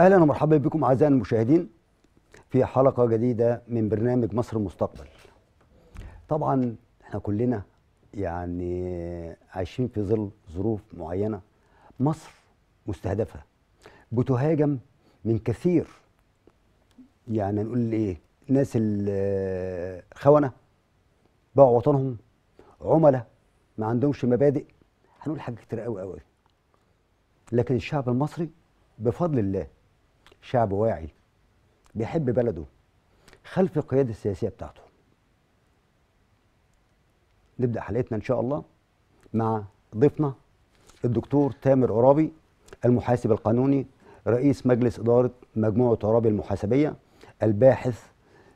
اهلا ومرحبا بكم اعزائي المشاهدين في حلقه جديده من برنامج مصر المستقبل طبعا احنا كلنا يعني عايشين في ظل ظروف معينه مصر مستهدفه بتهاجم من كثير يعني نقول ايه ناس الخونه باعوا وطنهم عملاء ما عندهمش مبادئ هنقول حاجات كتير قوي قوي لكن الشعب المصري بفضل الله شعب واعي بيحب بلده خلف القيادة السياسية بتاعته نبدأ حلقتنا إن شاء الله مع ضيفنا الدكتور تامر عرابي المحاسب القانوني رئيس مجلس إدارة مجموعة عرابي المحاسبية الباحث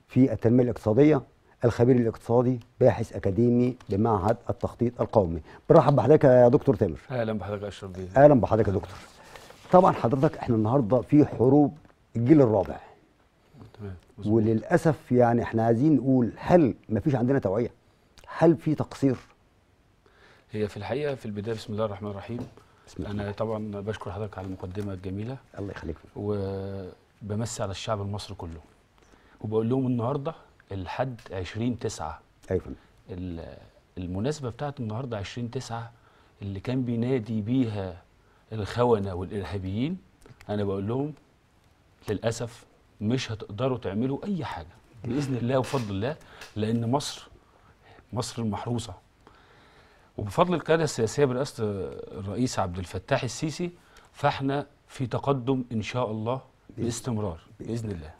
في التنمية الاقتصادية الخبير الاقتصادي باحث أكاديمي بمعهد التخطيط القومي برحب بحضرتك يا دكتور تامر أهلا بحضرتك يا أشرف أهلا بحضرتك يا دكتور طبعا حضرتك احنا النهارده في حروب الجيل الرابع وللاسف يعني احنا عايزين نقول هل ما فيش عندنا توعيه هل في تقصير هي في الحقيقه في البدايه بسم الله الرحمن الرحيم بسم الله. انا طبعا بشكر حضرتك على المقدمه الجميله الله يخليك وبمس على الشعب المصري كله وبقول لهم النهارده الحد 20 9 ايوه المناسبه بتاعت النهارده 20 9 اللي كان بينادي بيها الخونه والارهابيين انا بقول لهم للاسف مش هتقدروا تعملوا اي حاجه باذن الله وفضل الله لان مصر مصر المحروسه وبفضل القياده السياسيه برئاسه الرئيس عبد الفتاح السيسي فاحنا في تقدم ان شاء الله باستمرار باذن الله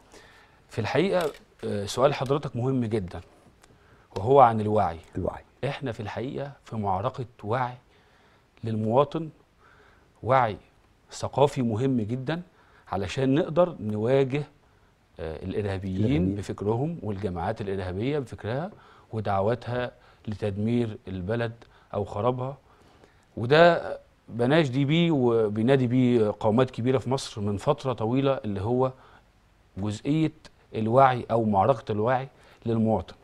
في الحقيقه آه، سؤال حضرتك مهم جدا وهو عن الوعي الوعي احنا في الحقيقه في معركه وعي للمواطن وعي ثقافي مهم جدا علشان نقدر نواجه آه، الارهابيين بفكرهم والجماعات الارهابيه بفكرها ودعواتها لتدمير البلد او خرابها وده بناش دي بيه وبينادي بيه قومات كبيره في مصر من فتره طويله اللي هو جزئيه الوعي او معركه الوعي للمواطن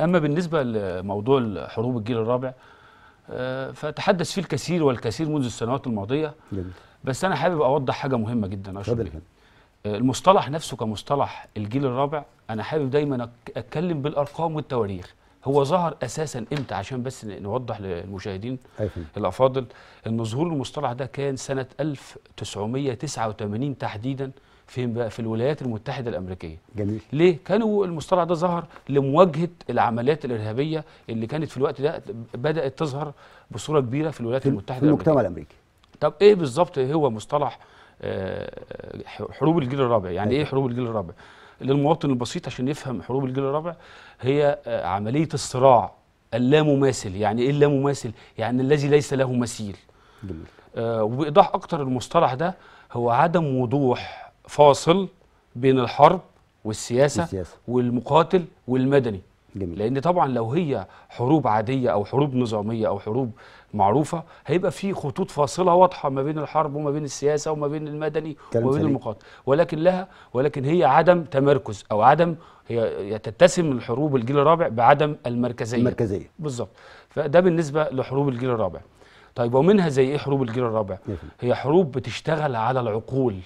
اما بالنسبه لموضوع حروب الجيل الرابع آه، فتحدث فيه الكثير والكثير منذ السنوات الماضية جميل. بس أنا حابب أوضح حاجة مهمة جدا أشرف آه، المصطلح نفسه كمصطلح الجيل الرابع أنا حابب دايما أتكلم بالأرقام والتواريخ هو ظهر أساسا إمتى عشان بس نوضح للمشاهدين أيفين. الأفاضل أن ظهور المصطلح ده كان سنة 1989 تحديدا فين بقى في الولايات المتحده الامريكيه جميل ليه كانوا المصطلح ده ظهر لمواجهه العمليات الارهابيه اللي كانت في الوقت ده بدات تظهر بصوره كبيره في الولايات في المتحده في المجتمع الامريكي طب ايه بالظبط هو مصطلح آه، حروب الجيل الرابع يعني ايه أيوة. حروب الجيل الرابع للمواطن البسيط عشان يفهم حروب الجيل الرابع هي آه، عمليه الصراع اللامماثل يعني ايه اللامماثل يعني الذي ليس له مثيل جميل آه وبايضاح اكتر المصطلح ده هو عدم وضوح فاصل بين الحرب والسياسة, والسياسة. والمقاتل والمدني جميل. لان طبعا لو هي حروب عاديه او حروب نظاميه او حروب معروفه هيبقى في خطوط فاصله واضحه ما بين الحرب وما بين السياسه وما بين المدني وما بين المقاتل ولكن لها ولكن هي عدم تمركز او عدم هي تتسم الحروب الجيل الرابع بعدم المركزيه المركزيه بالظبط فده بالنسبه لحروب الجيل الرابع طيب ومنها زي ايه حروب الجيل الرابع جميل. هي حروب بتشتغل على العقول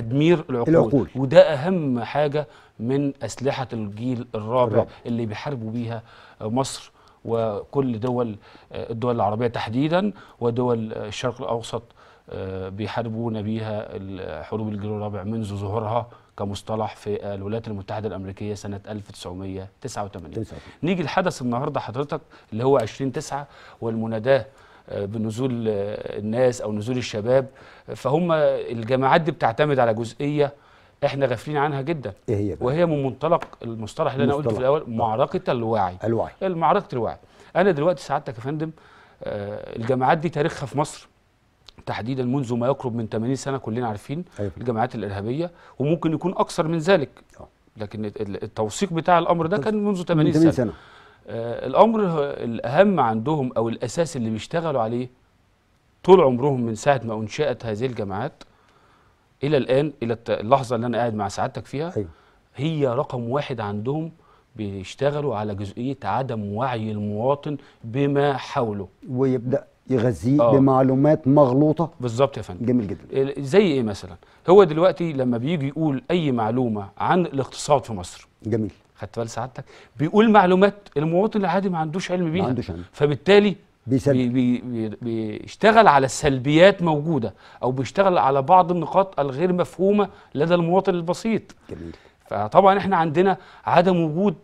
تدمير العقول, العقول. وده أهم حاجة من أسلحة الجيل الرابع, الرابع. اللي بيحاربوا بيها مصر وكل دول الدول العربية تحديدا ودول الشرق الأوسط آه، بيحاربون بيها حروب الجيل الرابع منذ ظهورها كمصطلح في الولايات المتحدة الأمريكية سنة 1989 نيجي لحدث النهاردة حضرتك اللي هو 20 9 والمناداة آه، بنزول آه، الناس او نزول الشباب فهم الجماعات دي بتعتمد على جزئيه احنا غافلين عنها جدا إيه هي بقى؟ وهي من منطلق المصطلح اللي انا قلته في الاول معركه الوعي الوعي معركه الوعي انا دلوقتي سعادتك يا فندم آه، الجماعات دي تاريخها في مصر تحديدا منذ ما يقرب من 80 سنه كلنا عارفين أيوة. الجماعات الارهابيه وممكن يكون اكثر من ذلك لكن التوثيق بتاع الامر ده كان منذ 80 سنه, سنة. آه، الأمر الأهم عندهم أو الأساس اللي بيشتغلوا عليه طول عمرهم من ساعة ما أنشأت هذه الجامعات إلى الآن إلى اللحظة اللي أنا قاعد مع سعادتك فيها أيوة. هي رقم واحد عندهم بيشتغلوا على جزئية عدم وعي المواطن بما حوله ويبدأ يغذيه آه. بمعلومات مغلوطة بالظبط يا فندم جميل جدا زي إيه مثلا هو دلوقتي لما بيجي يقول أي معلومة عن الاقتصاد في مصر جميل خدت بال سعادتك بيقول معلومات المواطن العادي ما عندوش علم بيها ما عندوش علم فبالتالي بيسلم. بي بي بيشتغل على سلبيات موجوده او بيشتغل على بعض النقاط الغير مفهومه لدى المواطن البسيط جميل فطبعا احنا عندنا عدم وجود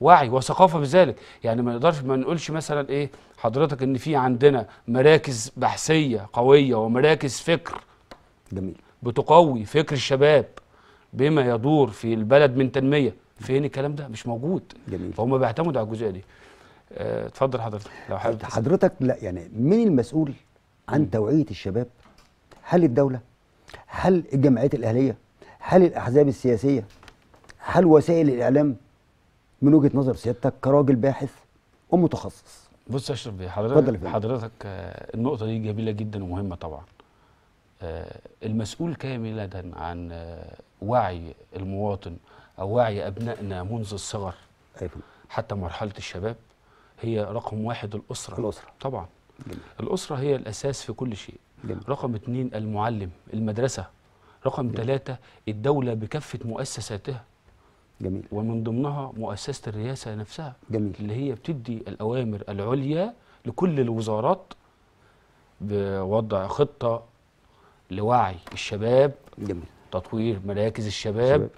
وعي وثقافه بذلك يعني ما نقدرش ما نقولش مثلا ايه حضرتك ان في عندنا مراكز بحثيه قويه ومراكز فكر جميل بتقوي فكر الشباب بما يدور في البلد من تنميه فين الكلام ده مش موجود جميل فهم بيعتمدوا على الجزئيه دي آه، اتفضل حضرتك لو حابب حضرتك لا يعني مين المسؤول عن توعيه الشباب هل الدوله هل الجمعيات الاهليه هل الاحزاب السياسيه هل وسائل الاعلام من وجهه نظر سيادتك كراجل باحث ومتخصص بص يا اشرف حضرتك حضرتك آه، النقطه دي جميله جدا ومهمه طبعا آه، المسؤول كاملا عن وعي المواطن أو وعي أبنائنا منذ الصغر أيوة. حتى مرحلة الشباب هي رقم واحد الأسرة الأسرة طبعا جميل. الأسرة هي الأساس في كل شيء جميل. رقم اتنين المعلم المدرسة رقم جميل. ثلاثة الدولة بكافة مؤسساتها جميل ومن ضمنها مؤسسة الرئاسة نفسها جميل اللي هي بتدي الأوامر العليا لكل الوزارات بوضع خطة لوعي الشباب جميل تطوير مراكز الشباب, الشباب.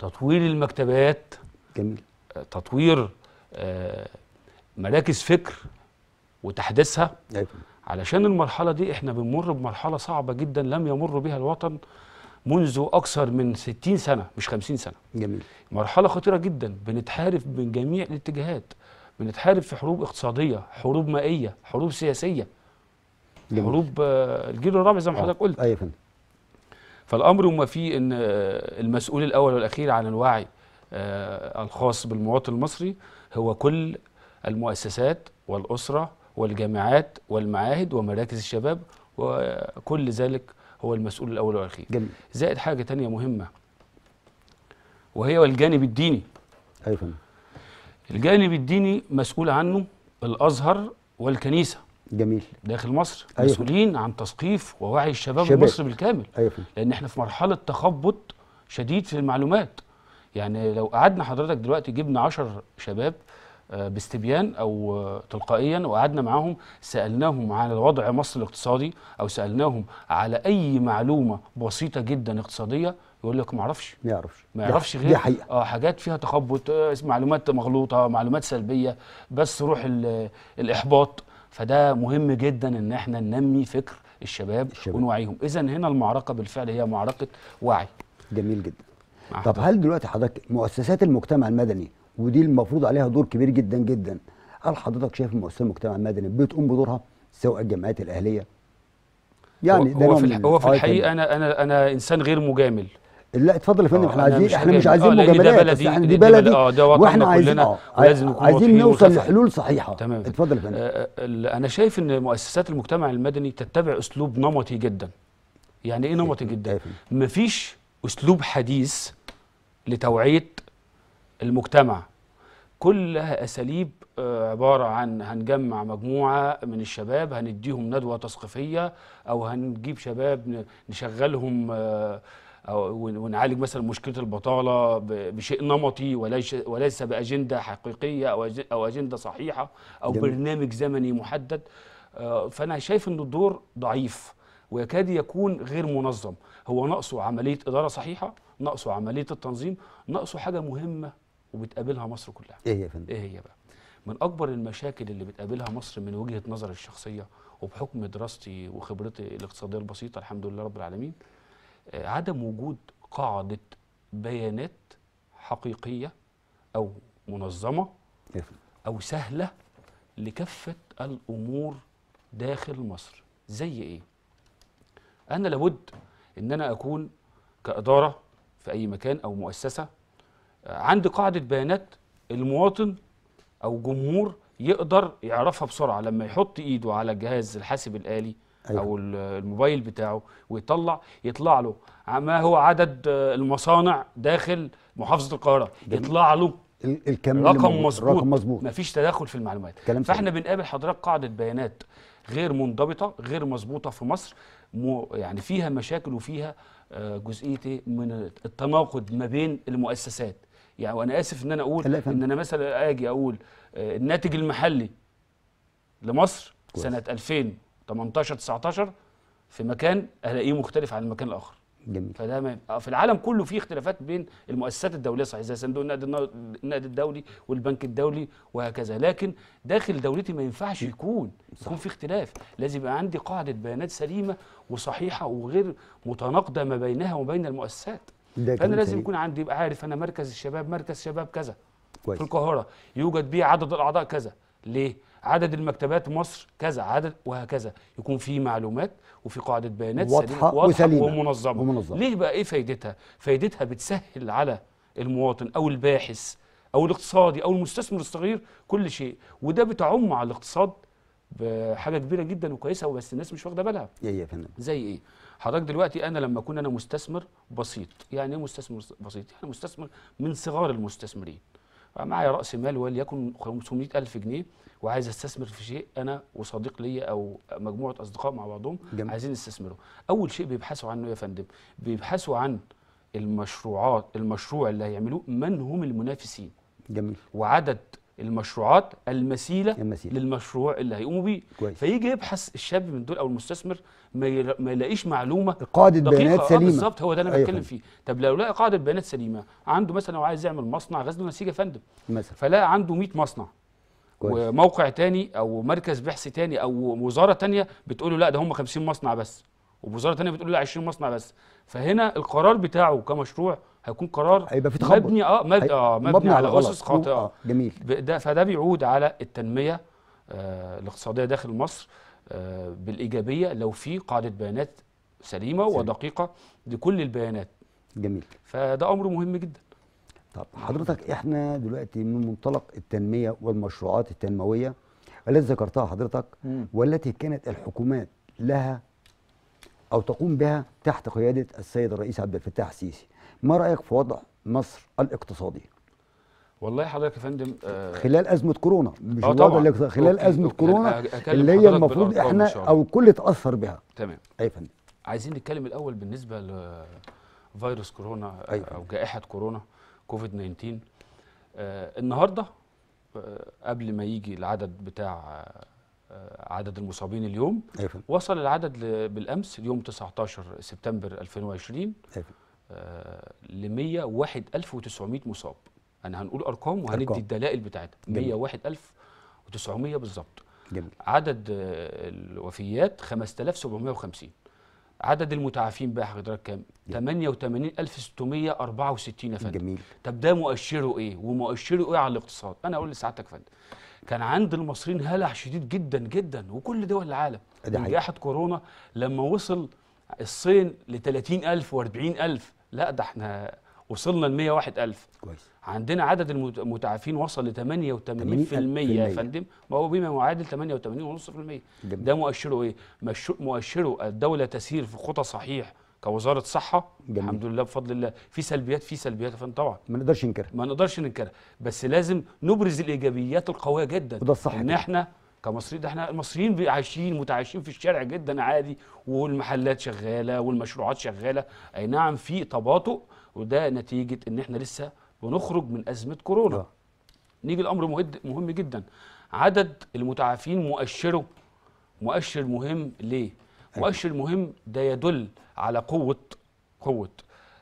تطوير المكتبات جميل آه، تطوير آه، مراكز فكر وتحديثها أيوة. علشان المرحلة دي احنا بنمر بمرحلة صعبة جدا لم يمر بها الوطن منذ أكثر من 60 سنة مش 50 سنة جميل مرحلة خطيرة جدا بنتحارب من جميع الاتجاهات بنتحارب في حروب اقتصادية حروب مائية حروب سياسية جميل. حروب آه، الجيل الرابع زي ما حضرتك قلت أيوة. فالامر ما فيه ان آه، المسؤول الاول والاخير عن الوعي آه، الخاص بالمواطن المصري هو كل المؤسسات والاسره والجامعات والمعاهد ومراكز الشباب وكل ذلك هو المسؤول الاول والاخير جميل. زائد حاجه تانية مهمه وهي الجانب الديني ايوه الجانب الديني مسؤول عنه الازهر والكنيسه جميل داخل مصر أيوة. مسؤولين عن تثقيف ووعي الشباب شباب. المصري بالكامل أيوة. لان احنا في مرحله تخبط شديد في المعلومات يعني لو قعدنا حضرتك دلوقتي جبنا 10 شباب آه، باستبيان او تلقائيا وقعدنا معاهم سالناهم على وضع مصر الاقتصادي او سالناهم على اي معلومه بسيطه جدا اقتصاديه يقول لك ما اعرفش ما يعرفش ما يعرفش غير اه حاجات فيها تخبط آه، معلومات مغلوطه معلومات سلبيه بس روح الاحباط فده مهم جدا ان احنا ننمي فكر الشباب, الشباب. ونوعيهم اذا هنا المعركه بالفعل هي معركه وعي جميل جدا طب حضرتك. هل دلوقتي حضرتك مؤسسات المجتمع المدني ودي المفروض عليها دور كبير جدا جدا هل حضرتك شايف مؤسسات المجتمع المدني بتقوم بدورها سواء الجمعيات الاهليه يعني هو, هو في, هو في آه، الحقيقه انا انا انا انسان غير مجامل لا اتفضل يا فندم آه، احنا عايزين احنا مش عايزين آه، مجاملات بس احنا دي بلدي آه، واحنا عايزين اه لازم عايزين نوصل لحلول صحيحه تمام اتفضل يا فندم انا شايف ان مؤسسات المجتمع المدني تتبع اسلوب نمطي جدا يعني ايه نمطي إيه؟ جدا إيه؟ مفيش اسلوب حديث لتوعيه المجتمع كلها اساليب عباره عن هنجمع مجموعه من الشباب هنديهم ندوه تثقيفيه او هنجيب شباب نشغلهم ونعالج مثلا مشكله البطاله بشيء نمطي وليس وليس باجنده حقيقيه او او اجنده صحيحه او جميل. برنامج زمني محدد آه، فانا شايف ان الدور ضعيف ويكاد يكون غير منظم هو ناقصه عمليه اداره صحيحه ناقصه عمليه التنظيم ناقصه حاجه مهمه وبتقابلها مصر كلها ايه يا فندم ايه هي بقى من اكبر المشاكل اللي بتقابلها مصر من وجهه نظري الشخصيه وبحكم دراستي وخبرتي الاقتصاديه البسيطه الحمد لله رب العالمين عدم وجود قاعده بيانات حقيقيه او منظمه او سهله لكافه الامور داخل مصر زي ايه انا لابد ان انا اكون كاداره في اي مكان او مؤسسه عندي قاعده بيانات المواطن او جمهور يقدر يعرفها بسرعه لما يحط ايده على جهاز الحاسب الالي أيوة. او الموبايل بتاعه ويطلع يطلع له ما هو عدد آه، المصانع داخل محافظه القاهره يطلع له الكم رقم مظبوط مظبوط مفيش تداخل في المعلومات كلام فاحنا بنقابل حضرتك قاعده بيانات غير منضبطه غير مظبوطه في مصر يعني فيها مشاكل وفيها آه، جزئيه من التناقض ما بين المؤسسات يعني وانا اسف ان انا اقول ان انا مثلا اجي اقول آه، الناتج المحلي لمصر كويس. سنه 2000 18 19 في مكان الاقيه مختلف عن المكان الاخر جميل فده ما في العالم كله في اختلافات بين المؤسسات الدوليه صحيح زي صندوق النقد النقد الدولي والبنك الدولي وهكذا لكن داخل دولتي ما ينفعش يكون صح. يكون في اختلاف لازم يبقى عندي قاعده بيانات سليمه وصحيحه وغير متناقضه ما بينها وبين المؤسسات فانا لازم يكون عندي يبقى عارف انا مركز الشباب مركز شباب كذا كويس. في القاهره يوجد به عدد الاعضاء كذا ليه عدد المكتبات مصر كذا عدد وهكذا يكون في معلومات وفي قاعده بيانات واضحه سليمة واضحة وسليمة ومنظمة. ومنظمه ليه بقى ايه فايدتها فايدتها بتسهل على المواطن او الباحث او الاقتصادي او المستثمر الصغير كل شيء وده بتعم على الاقتصاد بحاجه كبيره جدا وكويسه وبس الناس مش واخده بالها إيه يا فندم زي ايه حضرتك دلوقتي انا لما اكون انا مستثمر بسيط يعني ايه مستثمر بسيط يعني مستثمر من صغار المستثمرين معايا راس مال وليكن 500000 جنيه وعايز استثمر في شيء انا وصديق ليا او مجموعه اصدقاء مع بعضهم جميل. عايزين نستثمره اول شيء بيبحثوا عنه يا فندم بيبحثوا عن المشروعات المشروع اللي هيعملوه من هم المنافسين جميل وعدد المشروعات المسيلة, المسيلة للمشروع اللي هيقوموا بيه كويس. فيجي يبحث الشاب من دول او المستثمر ما, ما يلاقيش معلومه قاعده بيانات آه، سليمه بالظبط هو ده انا أيوة بتكلم فيه طب لو لقى قاعده بيانات سليمه عنده مثلا هو عايز يعمل مصنع غزل ونسيج يا فندم مثلا فلقى عنده 100 مصنع كويس. وموقع تاني او مركز بحث تاني او وزاره تانيه بتقول له لا ده هم 50 مصنع بس ووزاره تانيه بتقول له لا 20 مصنع بس فهنا القرار بتاعه كمشروع هيكون قرار هيبقى في تخبط مبني اه مد... هي... آه، مبني, مبني على, على اسس خاطئه آه جميل ده فده بيعود على التنميه آه الاقتصاديه داخل مصر آه بالايجابيه لو في قاعده بيانات سليمه سليم. ودقيقه لكل البيانات جميل فده امر مهم جدا طب حضرتك احنا دلوقتي من منطلق التنميه والمشروعات التنمويه التي ذكرتها حضرتك والتي كانت الحكومات لها او تقوم بها تحت قياده السيد الرئيس عبد الفتاح السيسي ما رايك في وضع مصر الاقتصادي والله حضرتك يا فندم آه خلال ازمه كورونا مش آه طبعا خلال أوكي ازمه أوكي كورونا يعني اللي هي المفروض احنا او الكل تاثر بها تمام اي فندم عايزين نتكلم الاول بالنسبه لفيروس كورونا أيوة. او جائحه كورونا كوفيد 19 آه، النهارده آه، قبل ما يجي العدد بتاع آه، عدد المصابين اليوم إيه. وصل العدد بالامس اليوم 19 سبتمبر 2020 ل 101900 مصاب انا يعني هنقول ارقام وهندي أرقام. الدلائل بتاعتها 101900 بالظبط عدد الوفيات 5750 عدد المتعافين بقى حضرتك كام؟ 88664 يا فندم جميل طب ده مؤشره ايه؟ ومؤشره ايه على الاقتصاد؟ انا اقول لسعادتك يا فندم كان عند المصريين هلع شديد جدا جدا وكل دول العالم من جائحه كورونا لما وصل الصين ل 30000 و40000 لا ده احنا وصلنا ل 101000 كويس عندنا عدد المتعافين وصل ل 88% يا فندم وهو بما يعادل 88.5% ده مؤشره ايه؟ مؤشره الدوله تسير في خطى صحيح كوزاره صحه جميل. الحمد لله بفضل الله في سلبيات في سلبيات فن طبعا ما نقدرش ننكرها ما نقدرش ننكرها بس لازم نبرز الايجابيات القويه جدا وده الصح ان احنا كمصريين ده احنا المصريين عايشين متعايشين في الشارع جدا عادي والمحلات شغاله والمشروعات شغاله اي نعم في تباطؤ وده نتيجه ان احنا لسه بنخرج من ازمه كورونا ده. آه. نيجي الامر مهم جدا عدد المتعافين مؤشره مؤشر مهم ليه مؤشر مهم ده يدل على قوه قوه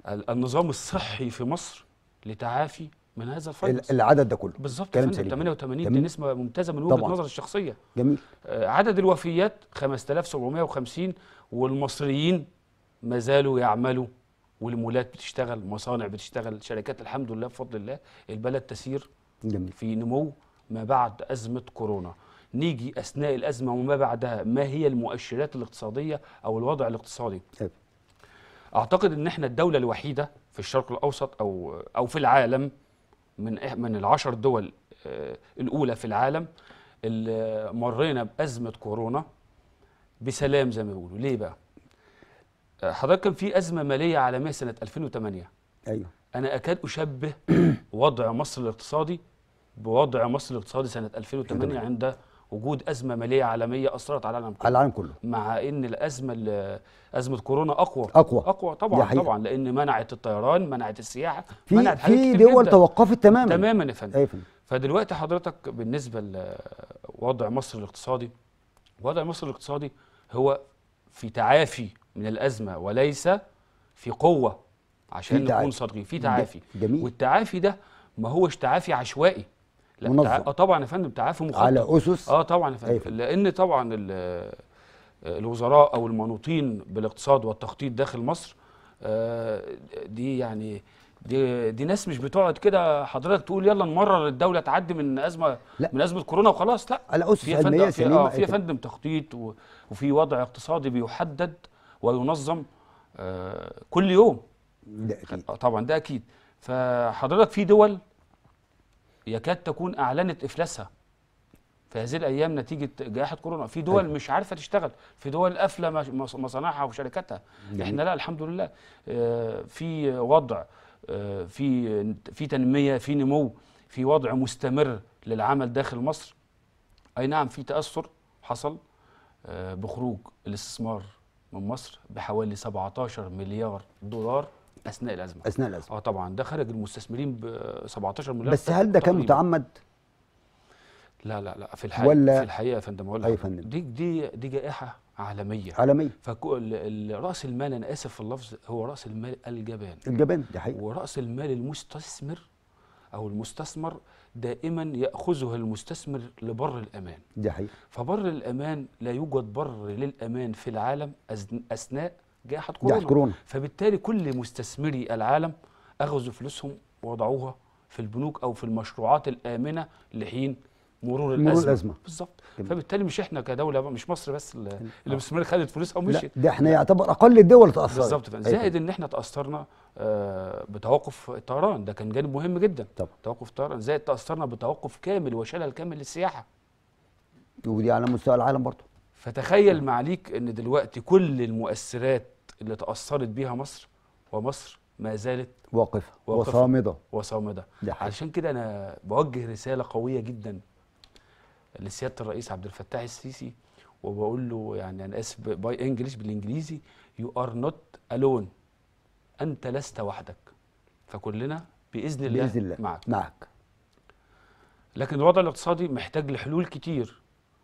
النظام الصحي في مصر لتعافي من هذا الفيروس العدد ده كله بالظبط كلام سليم 88 دي نسبه ممتازه من وجهه نظر الشخصيه جميل آه عدد الوفيات 5750 والمصريين ما زالوا يعملوا والمولات بتشتغل مصانع بتشتغل شركات الحمد لله بفضل الله البلد تسير جميل. في نمو ما بعد أزمة كورونا نيجي أثناء الأزمة وما بعدها ما هي المؤشرات الاقتصادية أو الوضع الاقتصادي أب. طيب. أعتقد أن احنا الدولة الوحيدة في الشرق الأوسط أو, أو في العالم من, من العشر دول آه، الأولى في العالم اللي مرينا بأزمة كورونا بسلام زي ما بيقولوا ليه بقى؟ حضرتك كان في ازمه ماليه عالميه سنه 2008 ايوه انا اكاد اشبه وضع مصر الاقتصادي بوضع مصر الاقتصادي سنه 2008 عند وجود ازمه ماليه عالميه اثرت على العالم كله على العالم كله مع ان الازمه ازمه كورونا اقوى اقوى اقوى طبعا طبعا لان منعت الطيران منعت السياحه في منعت في دول توقفت تماما تماما يا فندم أيوة. فدلوقتي حضرتك بالنسبه لوضع مصر الاقتصادي وضع مصر الاقتصادي هو في تعافي من الأزمة وليس في قوة عشان نكون صادقين في تعافي جميل. والتعافي ده ما هوش تعافي عشوائي لا منظم. تع... اه طبعا يا فندم تعافي مخطط على اسس اه طبعا يا فندم لان طبعا آه، الوزراء او المنوطين بالاقتصاد والتخطيط داخل مصر آه دي يعني دي دي ناس مش بتقعد كده حضرتك تقول يلا نمرر الدوله تعدي من ازمه لا. من ازمه كورونا وخلاص لا على اسس علميه آه، سليمه في يا فندم تخطيط وفي وضع اقتصادي بيحدد وينظم آه، كل يوم ده أكيد. آه، طبعا ده اكيد فحضرتك في دول يكاد تكون اعلنت افلاسها في هذه الايام نتيجه جائحه كورونا في دول أيوة. مش عارفه تشتغل في دول قافله مصانعها وشركاتها جميل. احنا لا الحمد لله آه، في وضع في في تنميه في نمو في وضع مستمر للعمل داخل مصر اي نعم في تاثر حصل بخروج الاستثمار من مصر بحوالي 17 مليار دولار اثناء الازمه اثناء الازمه اه طبعا ده خرج المستثمرين ب 17 مليار بس هل ده كان متعمد؟ لا لا لا في الحقيقه ولا في الحقيقه يا فندم اقول لك أيوة دي دي دي جائحه عالميه عالميه فراس المال انا اسف في اللفظ هو راس المال الجبان الجبان دي حقيقه وراس المال المستثمر او المستثمر دائما ياخذها المستثمر لبر الامان ده حقيقي فبر الامان لا يوجد بر للامان في العالم اثناء جائحه كورونا. كورونا فبالتالي كل مستثمري العالم اخذوا فلوسهم ووضعوها في البنوك او في المشروعات الامنه لحين مرور الازمه مرور الازمه بالظبط فبالتالي مش احنا كدوله مش مصر بس اللي باستمرار خدت فلوسها لا ده احنا يعتبر اقل الدول تاثرت بالظبط أيوة. زائد ان احنا تاثرنا آه بتوقف الطيران ده كان جانب مهم جدا طب. توقف الطيران زائد تاثرنا بتوقف كامل وشلل كامل للسياحه ودي على مستوى العالم برضه فتخيل معليك ان دلوقتي كل المؤثرات اللي تاثرت بيها مصر ومصر ما زالت واقفه وصامده وصامده عشان كده انا بوجه رساله قويه جدا لسياده الرئيس عبد الفتاح السيسي وبقول له يعني انا اسف باي انجلش بالانجليزي يو ار نوت الون انت لست وحدك فكلنا باذن الله, بإذن الله معك معك لكن الوضع الاقتصادي محتاج لحلول كتير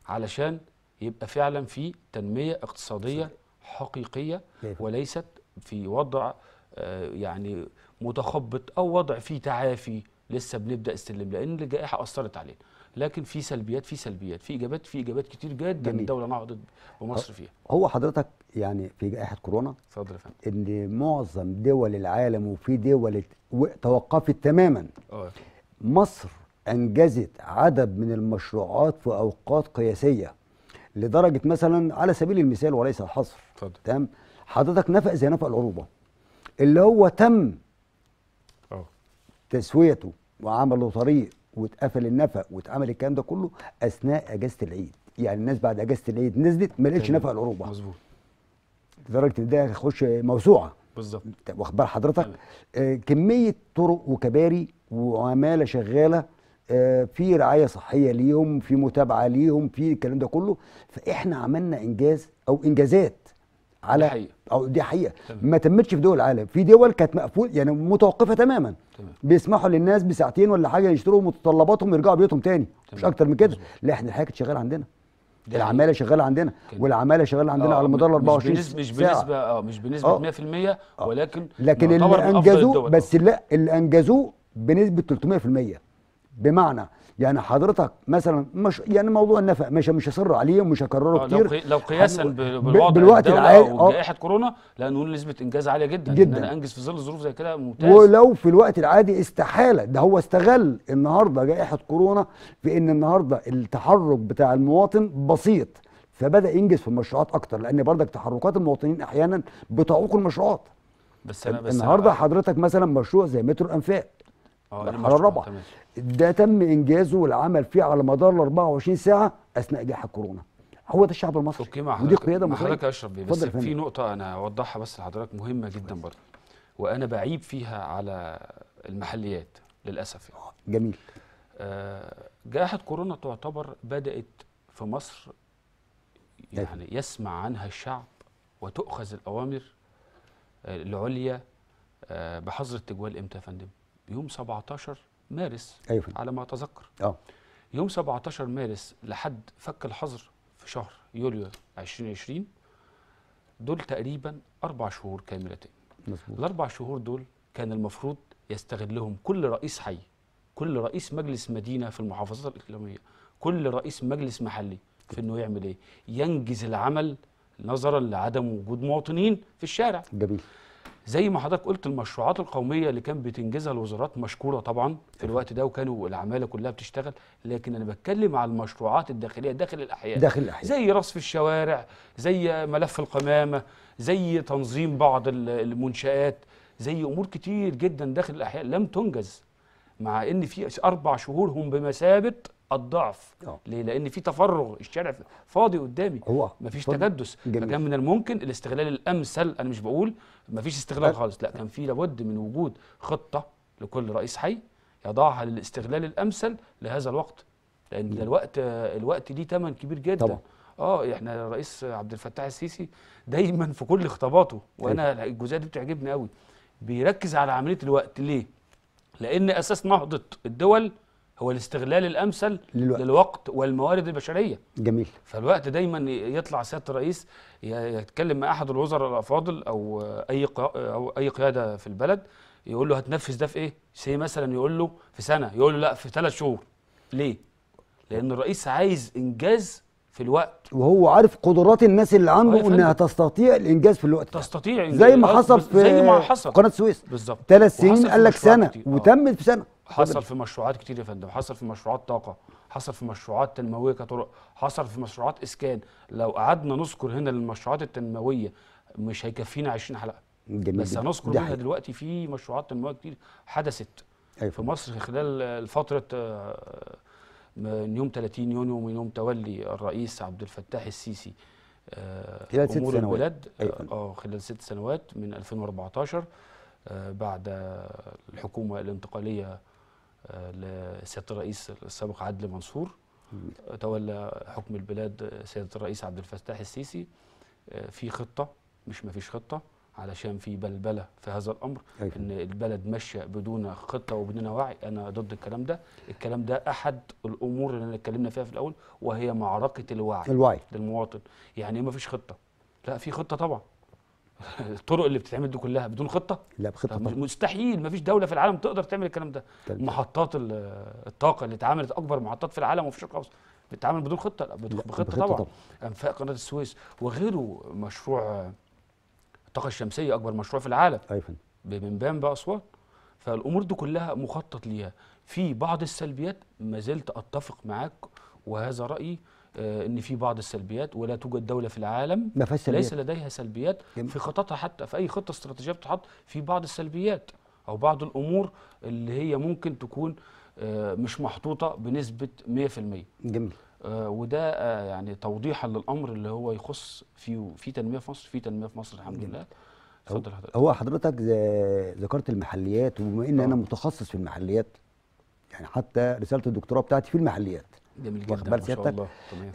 علشان يبقى فعلا في تنميه اقتصاديه حقيقيه وليست في وضع آه، يعني متخبط او وضع فيه تعافي لسه بنبدا استلم لان الجائحه اثرت علينا لكن في سلبيات في سلبيات في اجابات في اجابات كتير جدا جميل. الدوله نهضت بمصر أه، فيها هو حضرتك يعني في جائحه كورونا اتفضل يا فندم ان معظم دول العالم وفي دول توقفت تماما اه مصر انجزت عدد من المشروعات في اوقات قياسيه لدرجه مثلا على سبيل المثال وليس الحصر اتفضل تمام حضرتك نفق زي نفق العروبه اللي هو تم أوه. تسويته وعمل له طريق واتقفل النفق واتعمل الكلام ده كله اثناء اجازه العيد يعني الناس بعد اجازه العيد نزلت ما لقتش نفق العروبة مظبوط لدرجه ان ده هيخش موسوعه بالظبط واخد بال حضرتك آه كميه طرق وكباري وعماله شغاله آه في رعايه صحيه ليهم في متابعه ليهم في الكلام ده كله فاحنا عملنا انجاز او انجازات على حقيقة. او دي حقيقه تمام. ما تمتش في دول العالم في دول كانت مقفول يعني متوقفه تماما تمام. بيسمحوا للناس بساعتين ولا حاجه يشتروا متطلباتهم يرجعوا بيوتهم تاني تمام. مش اكتر من كده لا احنا الحاجة كانت شغاله عندنا العماله شغاله عندنا كده. والعماله شغاله عندنا آه، على مدار 24 ساعه مش بنسبه اه مش بنسبه أوه. 100% آه. ولكن لكن اللي انجزوه بس لا اللي انجزوه بنسبه 300% بمعنى يعني حضرتك مثلا مش يعني موضوع النفق مش مش هصر عليه ومش هكرره آه، كتير لو قياسا بالوضع بالوقت العادي او جائحه آه. كورونا لا نقول نسبه انجاز عاليه جدا جدا إن انا انجز في ظل ظروف زي كده ممتاز ولو في الوقت العادي استحاله ده هو استغل النهارده جائحه كورونا في ان النهارده التحرك بتاع المواطن بسيط فبدا ينجز في المشروعات اكتر لان بردك تحركات المواطنين احيانا بتعوق المشروعات بس انا بس النهارده حضرتك مثلا مشروع زي مترو الانفاق آه، المرحله الرابعه ده تم انجازه والعمل فيه على مدار ال 24 ساعه اثناء جائحه كورونا هو ده الشعب المصري اوكي مع ودي قياده مصريه حضرتك اشرف بيه بس في نقطه انا اوضحها بس لحضرتك مهمه جدا برضه وانا بعيب فيها على المحليات للاسف يعني. آه، جميل آه جائحه كورونا تعتبر بدات في مصر يعني يسمع عنها الشعب وتؤخذ الاوامر آه، العليا بحظر التجوال امتى يا فندم؟ يوم 17 مارس أيوة. على ما اتذكر اه يوم 17 مارس لحد فك الحظر في شهر يوليو 2020 دول تقريبا اربع شهور كاملتين مظبوط الاربع شهور دول كان المفروض يستغلهم كل رئيس حي كل رئيس مجلس مدينه في المحافظات الاقليميه كل رئيس مجلس محلي في انه يعمل ايه ينجز العمل نظرا لعدم وجود مواطنين في الشارع جميل زي ما حضرتك قلت المشروعات القوميه اللي كان بتنجزها الوزارات مشكوره طبعا في الوقت ده وكانوا العماله كلها بتشتغل لكن انا بتكلم على المشروعات الداخليه داخل الاحياء داخل الاحياء زي رصف الشوارع زي ملف القمامه زي تنظيم بعض المنشات زي امور كتير جدا داخل الاحياء لم تنجز مع ان في اربع شهور هم بمثابه الضعف آه. ليه لان في تفرغ الشارع فاضي قدامي هو مفيش فضل. تجدس جميل. فكان من الممكن الاستغلال الامثل انا مش بقول مفيش استغلال أه. خالص لا كان في لابد من وجود خطه لكل رئيس حي يضعها للاستغلال الامثل لهذا الوقت لان ده الوقت الوقت ليه ثمن كبير جدا طبعا. اه احنا الرئيس عبد الفتاح السيسي دايما في كل خطاباته وانا أيوه. الجزئيه دي بتعجبني قوي بيركز على عمليه الوقت ليه لان اساس نهضه الدول هو الاستغلال الامثل للوقت, للوقت والموارد البشريه جميل فالوقت دايما يطلع سياده الرئيس يتكلم مع احد الوزراء الافاضل او اي او اي قياده في البلد يقول له هتنفذ ده في ايه سي مثلا يقول له في سنه يقول له لا في ثلاث شهور ليه لان الرئيس عايز انجاز في الوقت وهو عارف قدرات الناس اللي عنده آه انها تستطيع الانجاز في الوقت تستطيع زي ما حصل في زي ما حصل قناه السويس بالظبط ثلاث سنين قال لك سنه آه. وتمت في سنه حصل في مشروعات كتير يا فندم حصل في مشروعات طاقه حصل في مشروعات تنمويه كطرق حصل في مشروعات اسكان لو قعدنا نذكر هنا المشروعات التنمويه مش هيكفينا 20 حلقه جميل بس هنذكر منها دلوقتي في مشروعات تنمويه كتير حدثت أيوة. في مصر خلال فتره آه، آه، من يوم 30 يونيو من يوم تولي الرئيس عبد الفتاح السيسي آه، خلال ست سنوات البلد أيوة. اه خلال ست سنوات من 2014 بعد الحكومه الانتقاليه لسياده الرئيس السابق عدل منصور تولى حكم البلاد سياده الرئيس عبد الفتاح السيسي آه، في خطه مش ما فيش خطه علشان في بلبله في هذا الامر أيوة. ان البلد ماشيه بدون خطه وبدون وعي انا ضد الكلام ده الكلام ده احد الامور اللي اتكلمنا فيها في الاول وهي معركه الوعي الوعي للمواطن يعني إيه ما فيش خطه لا في خطه طبعا الطرق اللي بتتعمل دي كلها بدون خطه لا بخطه طبعا. مستحيل ما فيش دوله في العالم تقدر تعمل الكلام ده تلبي. طيب. محطات الطاقه اللي اتعملت اكبر محطات في العالم وفي الشرق الاوسط بتتعمل بدون خطه لا بخطه, بخطة طبعا, طبعا. انفاق قناه السويس وغيره مشروع الطاقه الشمسيه اكبر مشروع في العالم ايوه من بام باسوان فالامور دي كلها مخطط ليها في بعض السلبيات ما زلت اتفق معاك وهذا رايي آه، ان في بعض السلبيات ولا توجد دوله في العالم ما فيهاش سلبيات ليس لديها سلبيات في خططها حتى في اي خطه استراتيجيه بتتحط في بعض السلبيات او بعض الامور اللي هي ممكن تكون آه، مش محطوطه بنسبه 100% جميل آه، وده يعني توضيحا للامر اللي هو يخص في في تنميه في مصر في تنميه في مصر الحمد لله حضرتك هو حضرتك ذكرت المحليات وبما ان انا متخصص في المحليات يعني حتى رساله الدكتوراه بتاعتي في المحليات جميل جدا ما شاء الله